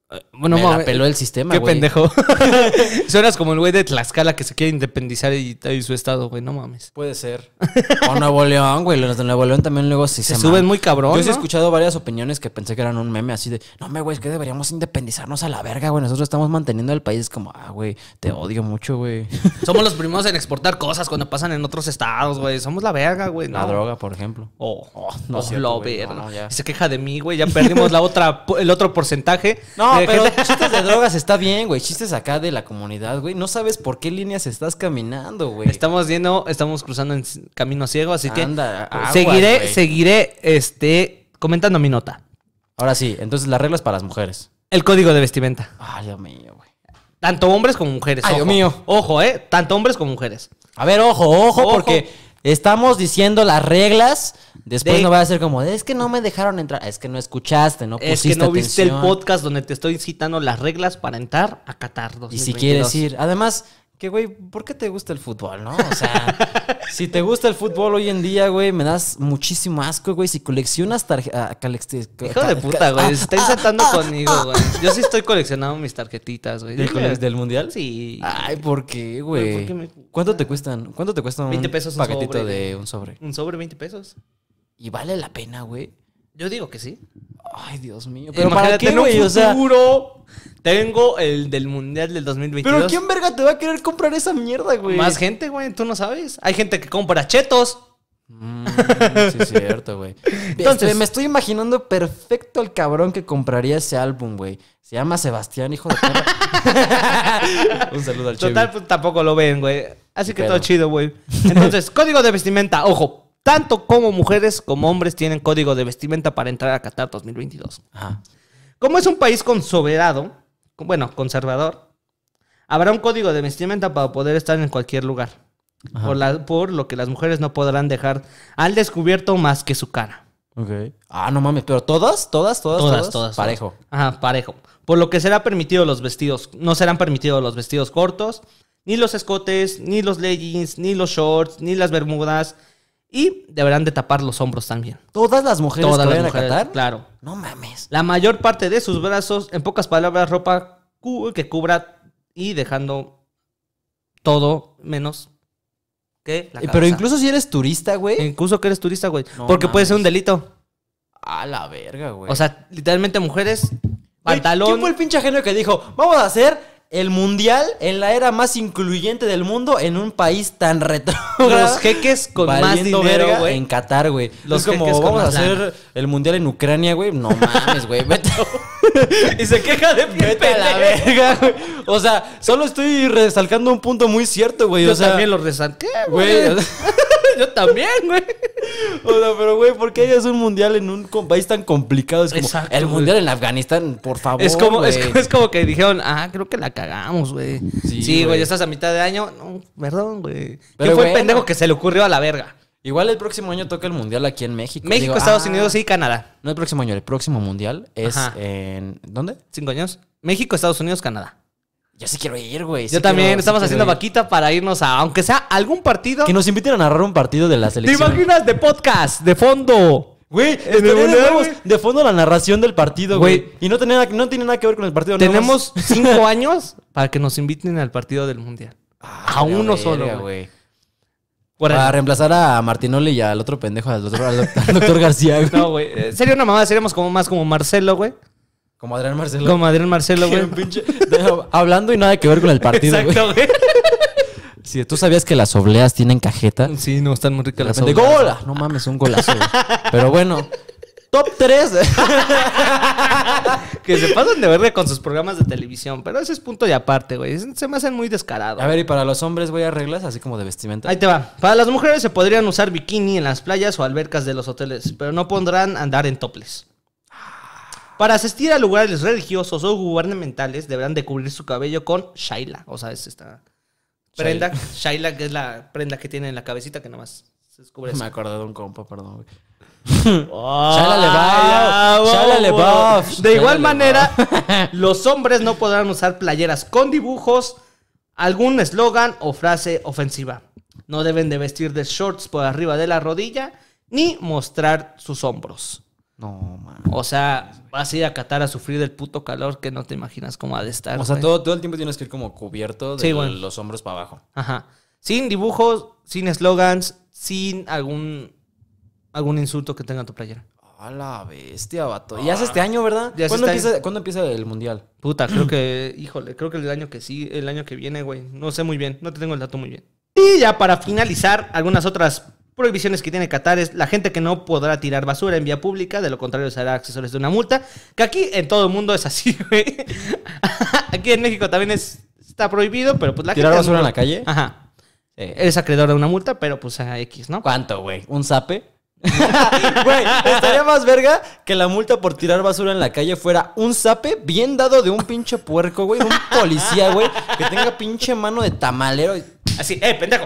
Eh, bueno, me eh, el sistema, güey Qué pendejo. Suenas como el güey de Tlaxcala que se quiere independizar y, su estado, güey. No mames. Puede ser. O Nuevo León, güey. Los de Nuevo León también luego sí se, suben muy cabrón. Yo he escuchado varias opiniones que pensé que eran un meme así de, no, me, güey, es que deberíamos independizarnos a la verga, güey. Nosotros estamos manteniendo el país. como, ah, güey, te odio mucho, güey. Somos los primos en exportar cosas cuando pasan en otros estados, güey. Somos la verga, güey. La droga, por ejemplo. Oh, no, oh, lo se queja de mí, güey. Ya perdimos la otra, el otro porcentaje. No, pero chistes de drogas está bien, güey. Chistes acá de la comunidad, güey. No sabes por qué líneas estás caminando, güey. Estamos viendo, estamos cruzando en camino ciego, así que seguiré, seguiré, este, comentando mi nota. Ahora sí, entonces las reglas para las mujeres. El código de vestimenta. Ay, Dios mío, güey. Tanto hombres como mujeres. Ay, Dios mío. Ojo, eh. Tanto hombres como mujeres. A ver, ojo, ojo. porque Estamos diciendo las reglas. Después no va a ser como, es que no me dejaron entrar. Es que no escuchaste, no pusiste Es que no viste el podcast donde te estoy citando las reglas para entrar a Qatar Y si quieres ir. Además, que, güey, ¿por qué te gusta el fútbol, no? O sea, si te gusta el fútbol hoy en día, güey, me das muchísimo asco, güey. Si coleccionas tarjetas. Ah, Hijo de puta, güey. estás está conmigo, güey. Yo sí estoy coleccionando mis tarjetitas, güey. ¿Del, mundial? Sí. Ay, ¿por qué, güey? ¿Cuánto te cuestan? ¿Cuánto te cuesta un paquetito de un sobre? Un sobre, 20 pesos. ¿Y vale la pena, güey? Yo digo que sí. Ay, Dios mío. Pero para qué, güey, o sea, tengo el del Mundial del 2022. Pero ¿quién verga te va a querer comprar esa mierda, güey? Más gente, güey, tú no sabes. Hay gente que compra chetos. Mm, sí, es cierto, güey. Este, Entonces, me estoy imaginando perfecto el cabrón que compraría ese álbum, güey. Se llama Sebastián, hijo de Un saludo al chico. Total, pues, tampoco lo ven, güey. Así que todo chido, güey. Entonces, código de vestimenta, ojo, tanto como mujeres como hombres tienen código de vestimenta para entrar a Qatar 2022. Ajá. Como es un país consoberado, bueno, conservador, habrá un código de vestimenta para poder estar en cualquier lugar. Por, lo que las mujeres no podrán dejar al descubierto más que su cara. Ah, no mames, pero todas, todas, todas, todas. Todas, Parejo. Ajá, parejo. Por lo que será permitido los vestidos, no serán permitidos los vestidos cortos, ni los escotes, ni los leggings, ni los shorts, ni las bermudas, y deberán de tapar los hombros también. ¿Todas las mujeres Todas que Claro. No mames. La mayor parte de sus brazos, en pocas palabras, ropa que cubra y dejando todo menos ¿Qué? Eh, pero incluso si eres turista, güey. Incluso que eres turista, güey. porque puede ser un delito. A la verga, güey. O sea, literalmente mujeres, pantalón. ¿Quién fue el pinche genio que dijo, vamos a hacer el mundial en la era más incluyente del mundo en un país tan retro, Los jeques con más dinero, En Qatar, güey. Los es como, vamos a hacer el mundial en Ucrania, güey. No mames, güey. Vete. y se queja de Vete la verga, güey. O sea, solo estoy resalcando un punto muy cierto, güey. Yo o sea, también lo resalqué, güey. Yo también, güey. O sea, pero güey, ¿por qué hayas un mundial en un país tan complicado? Es como, Exacto, el mundial en Afganistán, por favor. Es como, es, como que dijeron, ah, creo que la cagamos, güey. Sí, güey. ya estás a mitad de año. No, perdón, güey. ¿Qué fue el pendejo que se le ocurrió a la verga? Igual el próximo año toca el mundial aquí en México. México, Estados ah, Unidos y Canadá. No el próximo año, el próximo mundial es en. ¿Dónde? Cinco años. México, Estados Unidos, Canadá. Yo sí quiero ir, güey. Yo también. estamos haciendo vaquita para irnos a, aunque sea algún partido. Que nos inviten a narrar un partido de la selección ¿Te imaginas de podcast, de fondo? Güey, de fondo la narración del partido, güey. Y no, no tiene nada que ver con el partido. Tenemos cinco años para que nos inviten al partido del mundial. Ah, a uno solo, güey. Para reemplazar a Martinoli y al otro pendejo, al doctor, García, No, güey. Eh, sería una mamada, seríamos como más como Marcelo, güey. Como Adrián Marcelo. Como Adrián Marcelo, güey. Hablando y nada que ver con el partido, Exacto, Si tú sabías que las obleas tienen cajeta. Sí, no, están muy ricas las, ¡Gola! No mames, un golazo. Pero bueno, top 3. que se pasan de verde con sus programas de televisión. Pero ese es punto de aparte, güey. Se me hacen muy descarado A ver, y para los hombres, voy a reglas así como de vestimenta. Ahí te va. Para las mujeres se podrían usar bikini en las playas o albercas de los hoteles. Pero no pondrán andar en toples. Para asistir a lugares religiosos o gubernamentales deberán de cubrir su cabello con shaila, o sea, es esta prenda, shaila que es la prenda que tiene en la cabecita que nada más se descubre. Me acordé de un compa, perdón. Shayla De igual manera, los hombres no podrán usar playeras con dibujos, algún eslogan o frase ofensiva. No deben de vestir de shorts por arriba de la rodilla ni mostrar sus hombros. No, man. O sea, vas a ir a Qatar a sufrir del puto calor que no te imaginas cómo ha de estar. O sea, todo, todo el tiempo tienes que ir como cubierto de los hombros para abajo. Ajá. Sin dibujos, sin slogans, sin algún, algún insulto que tenga tu playera. A la bestia, vato. Ya ¿Y es ah. este año, ¿verdad? ¿Cuándo, este empieza, ¿Cuándo, empieza, el mundial? Puta, creo que, híjole, creo que el año que sí, el año que viene, güey. No sé muy bien, no te tengo el dato muy bien. Y ya para finalizar, algunas otras prohibiciones que tiene Qatar es la gente que no podrá tirar basura en vía pública, de lo contrario será accesorios de una multa, que aquí en todo el mundo es así, güey. aquí en México también es, está prohibido, pero pues la ¿Tirar basura en la calle? Ajá. eres acreedor de una multa, pero pues a X, ¿no? ¿Cuánto, güey? ¿Un zape? Güey, estaría más verga que la multa por tirar basura en la calle fuera un zape bien dado de un pinche puerco, güey, un policía, güey, que tenga pinche mano de tamalero. Así, eh, pendejo,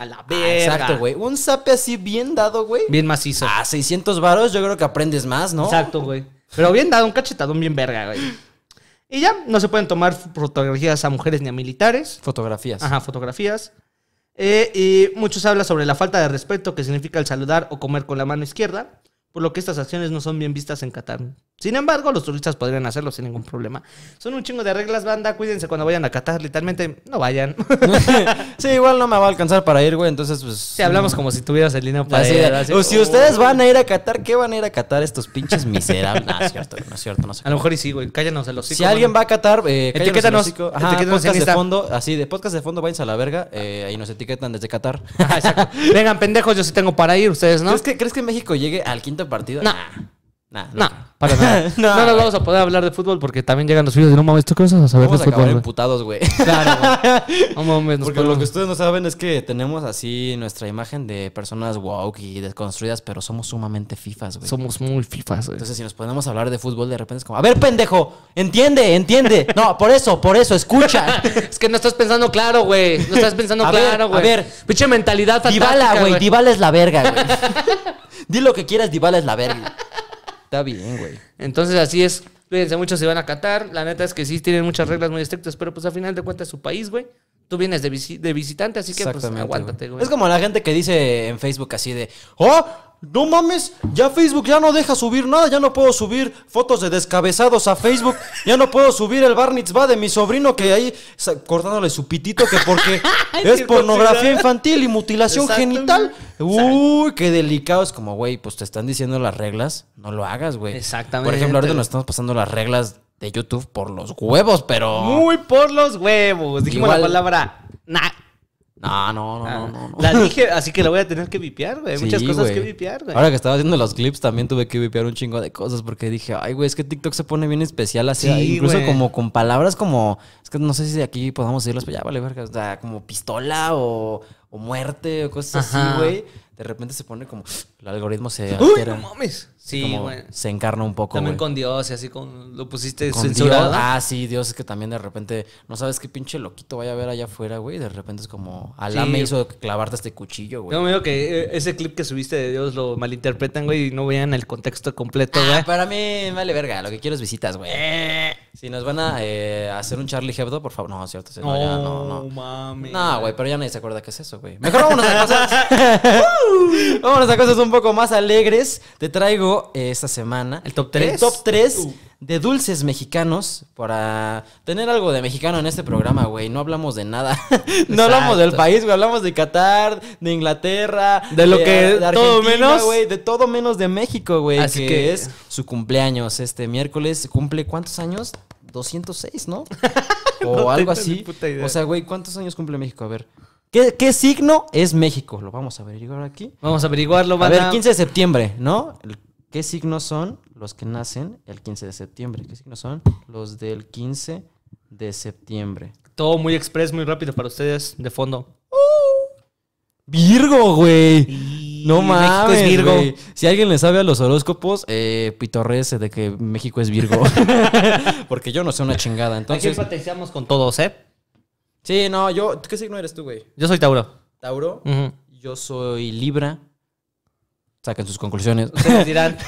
a la ah, verga. exacto, güey. Un sape así bien dado, güey. Bien macizo. A 600 varos yo creo que aprendes más, ¿no? Exacto, güey. Pero bien dado, un cachetadón bien verga, güey. Y ya, no se pueden tomar fotografías a mujeres ni a militares. Fotografías. Ajá, fotografías. Eh, y muchos hablan sobre la falta de respeto que significa el saludar o comer con la mano izquierda, por lo que estas acciones no son bien vistas en Qatar. Sin embargo, los turistas podrían hacerlo sin ningún problema. Son un chingo de reglas, banda. Cuídense cuando vayan a Qatar. Literalmente, no vayan. sí, igual no me va a alcanzar para ir, güey. Entonces, pues. Si hablamos como si tuvieras el línea para O pues, si ustedes van a ir a Qatar, ¿qué van a ir a Qatar estos pinches miserables? no, es cierto, no es cierto, A lo mejor y sí, güey. Cállanos a los Si alguien va a Qatar, eh, etiquétanos. de fondo. Así, de podcast de fondo, váyanse a la verga. Eh, ahí nos etiquetan desde Qatar. Vengan, pendejos, yo sí tengo para ir, ustedes, ¿no? ¿Crees que, ¿crees que México llegue al quinto partido? No no, para nada. no, nos vamos a poder hablar de fútbol porque también llegan los videos de no mames, ¿tú qué vas a saber vamos de fútbol? Vamos güey. Claro, güey. No mames. porque lo que ustedes no saben es que tenemos así nuestra imagen de personas woke y desconstruidas, pero somos sumamente fifas, güey. Somos muy fifas, güey. Entonces, si nos ponemos a hablar de fútbol, de repente es como, a ver, pendejo, entiende, entiende. No, por eso, por eso, escucha. es que no estás pensando claro, güey. No estás pensando claro, güey. A ver, pinche mentalidad fatal. Dibala, güey. Dibala es la verga, güey. Di lo que quieras, Dibala es la verga. Está bien, güey. Entonces, así es. Fíjense, muchos se van a catar. La neta es que sí tienen muchas reglas muy estrictas, pero pues al final de cuentas su país, güey. Tú vienes de, de visitante, así que pues aguántate, güey. Es como la gente que dice en Facebook así de, ¡Oh! No mames, ya Facebook ya no deja subir nada, ya no puedo subir fotos de descabezados a Facebook, ya no puedo subir el Barnitz va de mi sobrino que ahí cortándole su pitito que porque es pornografía infantil y mutilación genital. Uy, qué delicado, es como, güey, pues te están diciendo las reglas, no lo hagas, güey. Exactamente. Por ejemplo, ahorita nos estamos pasando las reglas de YouTube por los huevos, pero... Muy por los huevos, dijimos la palabra... No, ah, no, no, no, La dije, así que la voy a tener que vipear, güey. Hay muchas cosas que vipear, güey. Ahora que estaba haciendo los clips, también tuve que vipear un chingo de cosas porque dije, ay, güey, es que TikTok se pone bien especial así. incluso como con palabras como, es que no sé si de aquí podamos decirlas, pero ya vale, verga. O sea, como pistola o, muerte o cosas así, güey. De repente se pone como, el algoritmo se Uy, no mames. Sí, güey Se encarna un poco. También con Dios y así con. Lo pusiste censurado. Ah, sí, Dios es que también de repente. No sabes qué pinche loquito vaya a ver allá afuera, güey. De repente es como. Alá me hizo clavarte este cuchillo, güey. No, me digo que eh, ese clip que subiste de Dios lo malinterpretan, güey, y no vean el contexto completo, ah, güey. para mí, vale verga. Lo que quiero es visitas, güey. Eh. Si nos van a eh, hacer un Charlie Hebdo, por favor. No, cierto. No, no, no. Mami. No, güey, pero ya nadie se acuerda qué es eso, güey. Mejor vámonos a cosas. vámonos a cosas un poco más alegres. Te traigo esta semana el top 3. top uh. de dulces mexicanos para tener algo de mexicano en este programa, güey. No hablamos de nada. no hablamos del país, güey. Hablamos de Qatar, de Inglaterra. De lo que... De todo menos. de todo menos de México, güey. Así que, es su cumpleaños este miércoles. ¿Cumple cuántos años? 206, ¿no? o algo así. O sea, güey, ¿cuántos años cumple México? A ver. ¿Qué, signo es México? Lo vamos a averiguar aquí. Vamos a averiguarlo, va. a... ver, 15 de septiembre, ¿no? El ¿Qué signos son los que nacen el 15 de septiembre? ¿Qué signos son los del 15 de septiembre? Todo muy express, muy rápido para ustedes, de fondo. ¡Uh! Virgo, güey. no mames. Virgo. Si alguien le sabe a los horóscopos, eh, de que México es Virgo. Porque yo no sé una chingada. Entonces. Aquí con todos, ¿eh? Sí, no, yo. ¿Qué signo eres tú, güey? Yo soy Tauro. ¿Tauro? Yo soy Libra. Sacan sus conclusiones. Ustedes dirán,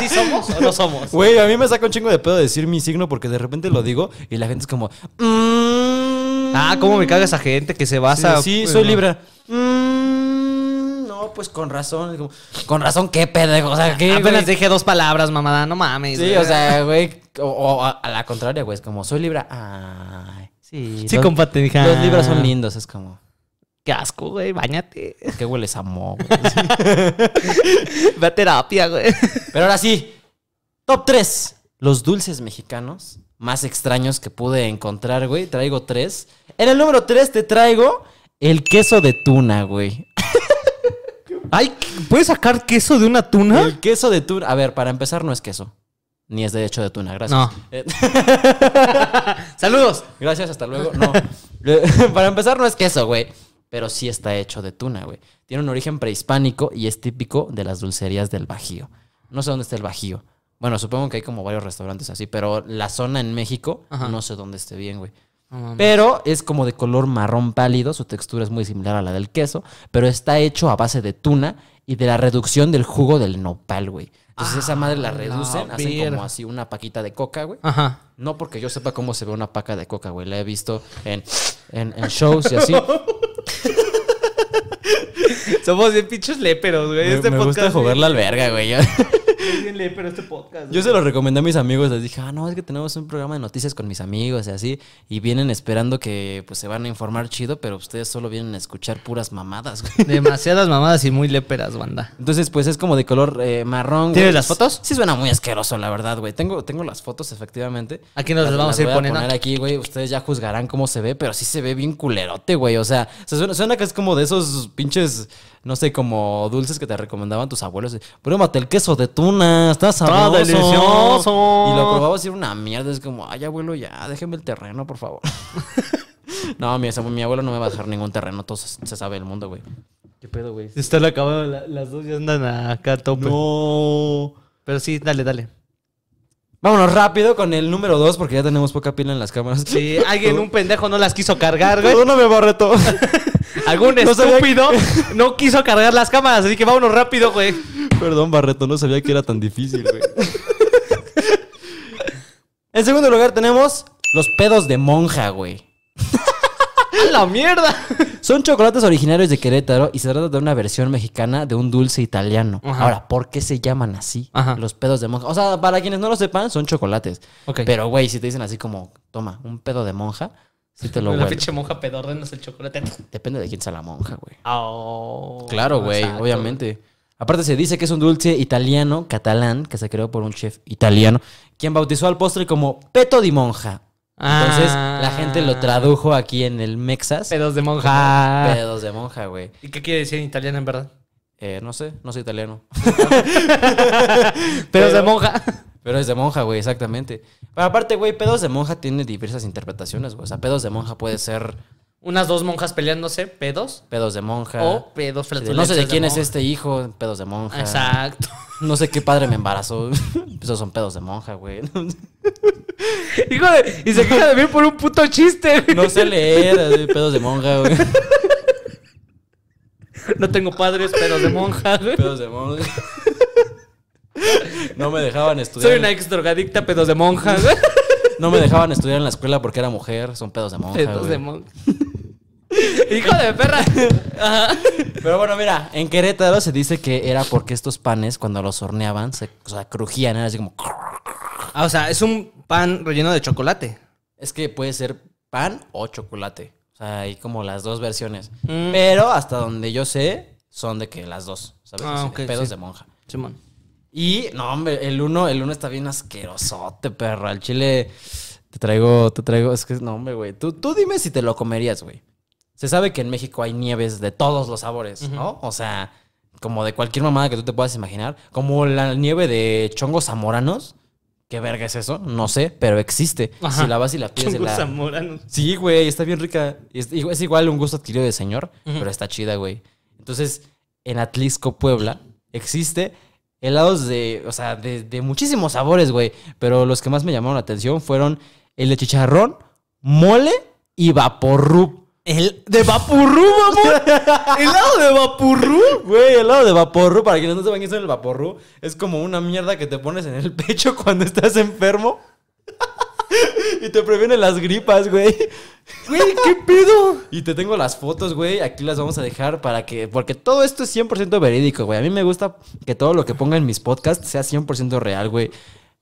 ¿sí somos o no somos? Güey, a mí me saca un chingo de pedo decir mi signo porque de repente lo digo y la gente es como. Mm". ah, ¿cómo me caga esa gente que se basa. Sí, sí soy Libra. Mm, no, pues con razón. con razón, qué pedo. O sea, ¿qué, Apenas dije dos palabras, mamada, no mames. Sí, o sea, güey. O, a, la contraria, güey. Es como, soy Libra. Ay, sí. Sí, los, compa, Los Libras son lindos, es como. Qué asco, güey, bañate. Qué hueles a mo, güey. Ve a terapia, güey. Pero ahora sí, top 3. Los dulces mexicanos más extraños que pude encontrar, güey. Traigo tres. En el número 3 te traigo el queso de tuna, güey. Ay, ¿puedes sacar queso de una tuna? El queso de tuna. A ver, para empezar, no es queso. Ni es de hecho de tuna, gracias. Eh, Saludos. Gracias, hasta luego. No. Eh, para empezar, no es queso, güey pero sí está hecho de tuna, güey. Tiene un origen prehispánico y es típico de las dulcerías del Bajío. No sé dónde está el Bajío. Bueno, supongo que hay como varios restaurantes así, pero la zona en México, no sé dónde esté bien, güey. pero es como de color marrón pálido, su textura es muy similar a la del queso, pero está hecho a base de tuna y de la reducción del jugo del nopal, güey. Entonces esa madre la ah, reducen, hacen como así una paquita de coca, güey. Ajá. No porque yo sepa cómo se ve una paca de coca, güey. La he visto en, en shows y así. Somos de pinches léperos, güey. Este me gusta jugar al verga, güey pero este podcast. Yo se lo recomendé a mis amigos, les dije, ah, no, es que tenemos un programa de noticias con mis amigos y así, y vienen esperando que pues se van a informar chido, pero ustedes solo vienen a escuchar puras mamadas, güey. Demasiadas mamadas y muy léperas, banda. Entonces, pues es como de color eh, marrón. ¿Tienes las fotos? Sí suena muy asqueroso, la verdad, güey. Tengo, tengo las fotos, efectivamente. Aquí nos las, vamos a ir poniendo. poner aquí, güey. Ustedes ya juzgarán cómo se ve, pero sí se ve bien culerote, güey. O sea, suena, suena que es como de esos pinches no sé, como dulces que te recomendaban tus abuelos. Pruébate el queso de tuna, está sabroso. delicioso. Y lo probaba y era una mierda. Es como, ay, abuelo, ya, déjeme el terreno, por favor. no, mi, mi abuelo no me va a dejar ningún terreno. Todo se, sabe el mundo, güey. ¿Qué pedo, güey? están acabando, las dos ya andan acá a No. Pero sí, dale, dale. Vámonos rápido con el número 2 porque ya tenemos poca pila en las cámaras. Sí, alguien, un pendejo, no las quiso cargar, güey. Uno me Algún no estúpido no quiso cargar las cámaras, así que vámonos rápido, güey. Perdón, Barreto, no sabía que era tan difícil, güey. en segundo lugar tenemos los pedos de monja, güey. la mierda! Son chocolates originarios de Querétaro y se trata de una versión mexicana de un dulce italiano. Ahora, ¿por qué se llaman así? Los pedos de monja. O sea, para quienes no lo sepan, son chocolates. Pero, güey, si te dicen así como, toma, un pedo de monja, si te lo La pinche monja pedo, el chocolate. Depende de quién sea la monja, güey. Oh. claro, güey, obviamente. Aparte se dice que es un dulce italiano, catalán, que se creó por un chef italiano, quien bautizó al postre como peto di monja entonces la gente lo ah. tradujo aquí en el Mexas. Pedos de monja. Ah. Pedos de monja, güey. ¿Y qué quiere decir en italiano en verdad? Eh, no sé, no soy italiano. pedos de monja. Pero es de monja, güey, exactamente. Pero aparte, güey, pedos de monja tiene diversas interpretaciones, güey. O sea, pedos de monja puede ser unas dos monjas peleándose, pedos. Pedos de monja. O pedos No sé de quién es este hijo, pedos de monja. Exacto. No sé qué padre me embarazó. Esos son pedos de monja, güey. Hijo de. Y se queja de mí por un puto chiste, güey. No sé leer, pedos de monja, güey. No tengo padres, pedos de monja, güey. Pedos de monja. No me dejaban estudiar. Soy una ex drogadicta, pedos de monja, No me dejaban estudiar en la escuela porque era mujer. Son pedos de monja. Pedos de monja. Hijo de perra. Pero bueno, mira, en Querétaro se dice que era porque estos panes, cuando los horneaban, se o sea, crujían, era así como. Ah, o sea, es un pan relleno de chocolate. Es que puede ser pan o chocolate. O sea, hay como las dos versiones. Mm. Pero hasta donde yo sé, son de que las dos. ¿Sabes? Son ah, pedos de monja. Simón. Y, no, hombre, el uno, el uno está bien asquerosote, perro. Al chile te traigo, te traigo. Es que, no, hombre, güey. Tú, tú dime si te lo comerías, güey. Se sabe que en México hay nieves de todos los sabores, ¿no? O sea, como de cualquier mamada que tú te puedas imaginar. Como la nieve de chongos zamoranos. ¿Qué verga es eso? No sé, pero existe. Si la vas y la pides. Chongos zamoranos. Sí, güey, está bien rica. Es, igual un gusto adquirido de señor, pero está chida, güey. Entonces, en Atlisco, Puebla, existe helados de, o sea, de, muchísimos sabores, güey. Pero los que más me llamaron la atención fueron el de chicharrón, mole y vaporrup. El de vapurru, mamón. El lado de vapurru, Güey, el lado de vapurru, para quienes no saben qué es el vapurru, es como una mierda que te pones en el pecho cuando estás enfermo. y te previenen las gripas, güey. Güey, ¿qué pedo? Y te tengo las fotos, güey. Aquí las vamos a dejar para que. Porque todo esto es 100% verídico, güey. A mí me gusta que todo lo que ponga en mis podcasts sea 100% real, güey.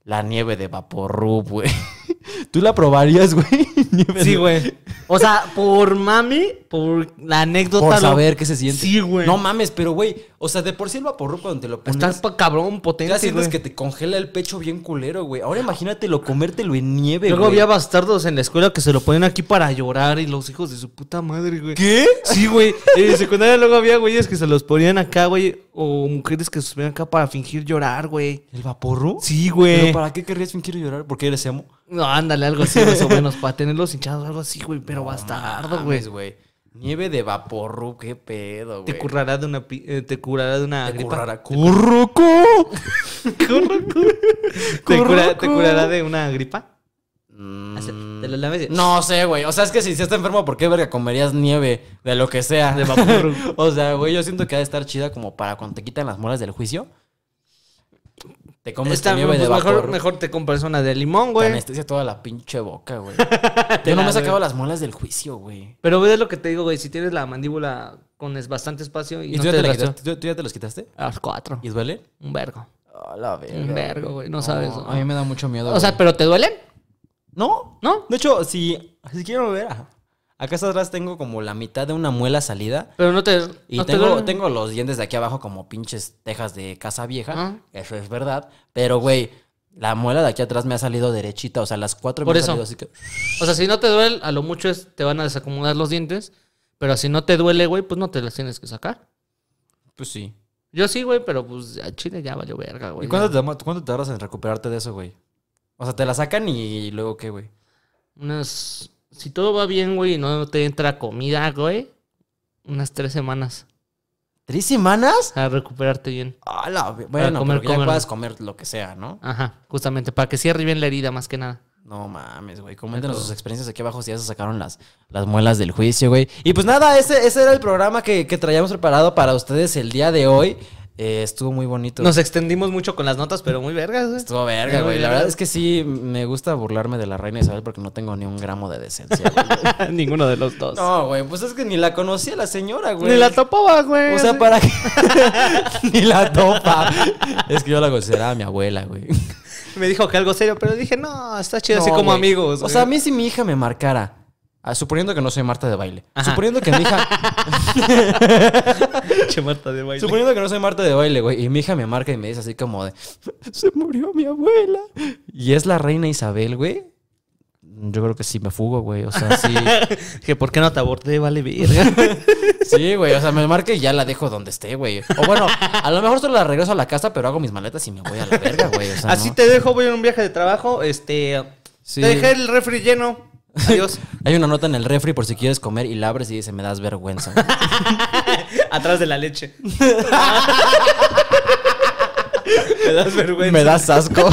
La nieve de Vaporrup, güey. ¿Tú la probarías, güey? sí, güey. O sea, por mami, por la anécdota. Por saber qué se siente. Sí, güey. No mames, pero, güey, o sea, de por sí el vaporro cuando te lo pones. Estás cabrón, potente. Ya sientes que te congela el pecho bien culero, güey. Ahora imagínatelo comértelo en nieve, Luego había bastardos en la escuela que se lo ponían aquí para llorar y los hijos de su puta madre, güey. ¿Qué? Sí, güey. En secundaria luego había güeyes que se los ponían acá, güey. O mujeres que se ponían acá para fingir llorar, güey. ¿El vaporro? Sí, güey. ¿Pero para qué querrías fingir llorar? ¿Porque eres amo No, ándale, algo así, más o menos. Para tenerlos hinchados, algo así, güey. Pero bastardo, ah, güey. güey. Nieve de vaporru, qué pedo, güey. Eh, te curará de una te curará de una Te gripa. te curará de una gripa. Mm. No sé, güey. O sea, es que si, estás enfermo, ¿por qué verga comerías nieve de lo que sea? De vaporru. o sea, güey, yo siento que ha de estar chida como para cuando te quitan las molas del juicio. Te comes Está, pues de mejor, Mejor te compras una de limón, güey. Te anestesia toda la pinche boca, güey. Yo no me he sacado las molas del juicio, güey. Pero ves lo que te digo, güey. Si tienes la mandíbula con bastante espacio y, tú, ya te, los quitaste, ya te las quitaste? las cuatro. ¿Y duele? Un vergo. Un vergo, güey. No, sabes. A mí me da mucho miedo. O sea, ¿pero te duelen? No. ¿No? De hecho, si, si quiero ver, Acá atrás tengo como la mitad de una muela salida. Pero no te. Y tengo, los dientes de aquí abajo como pinches tejas de casa vieja. Ah. Eso es verdad. Pero, güey, la muela de aquí atrás me ha salido derechita. O sea, las cuatro Por me Han salido así que. O sea, si no te duele, a lo mucho es, te van a desacomodar los dientes. Pero si no te duele, güey, pues no te las tienes que sacar. Pues sí. Yo sí, güey, pero pues al Chile ya valió verga, güey. ¿Y cuánto te, cuánto tardas en recuperarte de eso, güey? O sea, te la sacan y luego qué, güey. Unas si todo va bien, güey, y no te entra comida, güey, unas tres semanas. ¿Tres semanas? A recuperarte bien. Ah, bueno, comer, puedas comer lo que sea, ¿no? Ajá, justamente, para que cierre bien la herida, más que nada. No mames, güey. Coméntenos sus experiencias aquí abajo si ya se sacaron las, las muelas del juicio, güey. Y pues nada, ese, era el programa que, que traíamos preparado para ustedes el día de hoy. Eh, estuvo muy bonito. Nos extendimos mucho con las notas, pero muy vergas, Estuvo verga, güey. La verdad es que sí, me gusta burlarme de la reina Isabel porque no tengo ni un gramo de decencia. Ninguno de los dos. No, güey, pues es que ni la conocía la señora, güey. Ni la topaba, güey. O sea, para qué. ni la topa. es que yo la consideraba mi abuela, güey. Me dijo que algo serio, pero dije, no, está chido así como amigos. O sea, a mí si mi hija me marcara Ah, suponiendo que no soy Marta de baile. Suponiendo que mi hija. che, Marta de baile. Suponiendo que no soy Marta de baile, güey. Y mi hija me marca y me dice así como de. Se murió mi abuela. Y es la reina Isabel, güey. Yo creo que sí me fugo, güey. O sea, sí. que por qué no te aborté, vale verga. sí, güey. O sea, me marca y ya la dejo donde esté, güey. O bueno, a lo mejor solo la regreso a la casa, pero hago mis maletas y me voy a la verga, güey. O sea, así te dejo, voy en un viaje de trabajo. Este. Te dejé el refri lleno Adiós. Hay una nota en el refri por si quieres comer y la abres y dice, me das vergüenza. Atrás de la leche. me das vergüenza. Me das asco.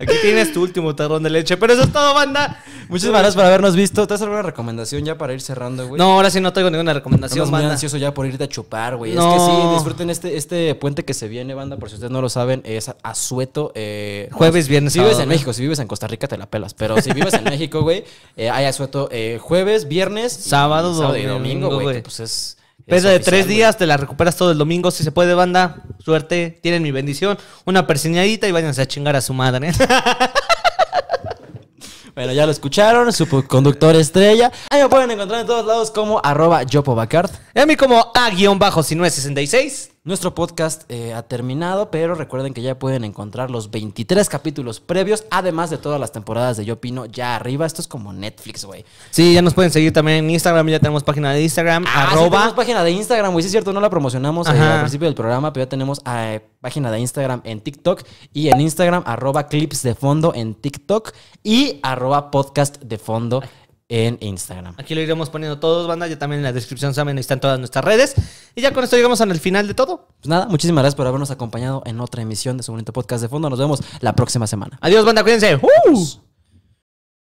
Aquí tienes tu último tarrón de leche. Pero eso es todo, banda. Muchas gracias por habernos visto. ¿Te has alguna recomendación ya para ir cerrando, güey? No, ahora sí no tengo ninguna recomendación, no, banda. Muy ansioso ya por irte a chupar, güey. Es que sí, disfruten este, este puente que se viene, banda. Por si ustedes no lo saben, es asueto. Eh, jueves, viernes. Si vives en México, si vives en Costa Rica, te la pelas. Pero si vives en México, güey, hay eh, asueto eh, jueves, viernes, sábado, sábado, y domingo, güey. Que, pues es Pesa de tres días, te la recuperas todo el domingo si se puede, banda. Suerte, tienen mi bendición. Una persiñadita y váyanse a chingar a su madre. Bueno, ya lo escucharon, su conductor estrella. Ahí me pueden encontrar en todos lados como arroba Bacard. Y a mí como a-si966. Nuestro podcast eh, ha terminado, pero recuerden que ya pueden encontrar los 23 capítulos previos, además de todas las temporadas de Yo Opino ya arriba. Esto es como Netflix, güey. Sí, ya nos pueden seguir también en Instagram, ya tenemos página de Instagram, ah, arroba. tenemos página de Instagram, güey, sí es cierto, no la promocionamos eh, al principio del programa, pero ya tenemos ah, eh, página de Instagram en TikTok y en Instagram, arroba clips de fondo en TikTok y arroba podcast de fondo en Instagram. Aquí lo iremos poniendo todos, banda. Ya también en la descripción saben, ahí están todas nuestras redes. Y ya con esto llegamos al final de todo. Pues nada, muchísimas gracias por habernos acompañado en otra emisión de su bonito podcast de fondo. Nos vemos la próxima semana. Adiós, banda, cuídense. ¡Uh!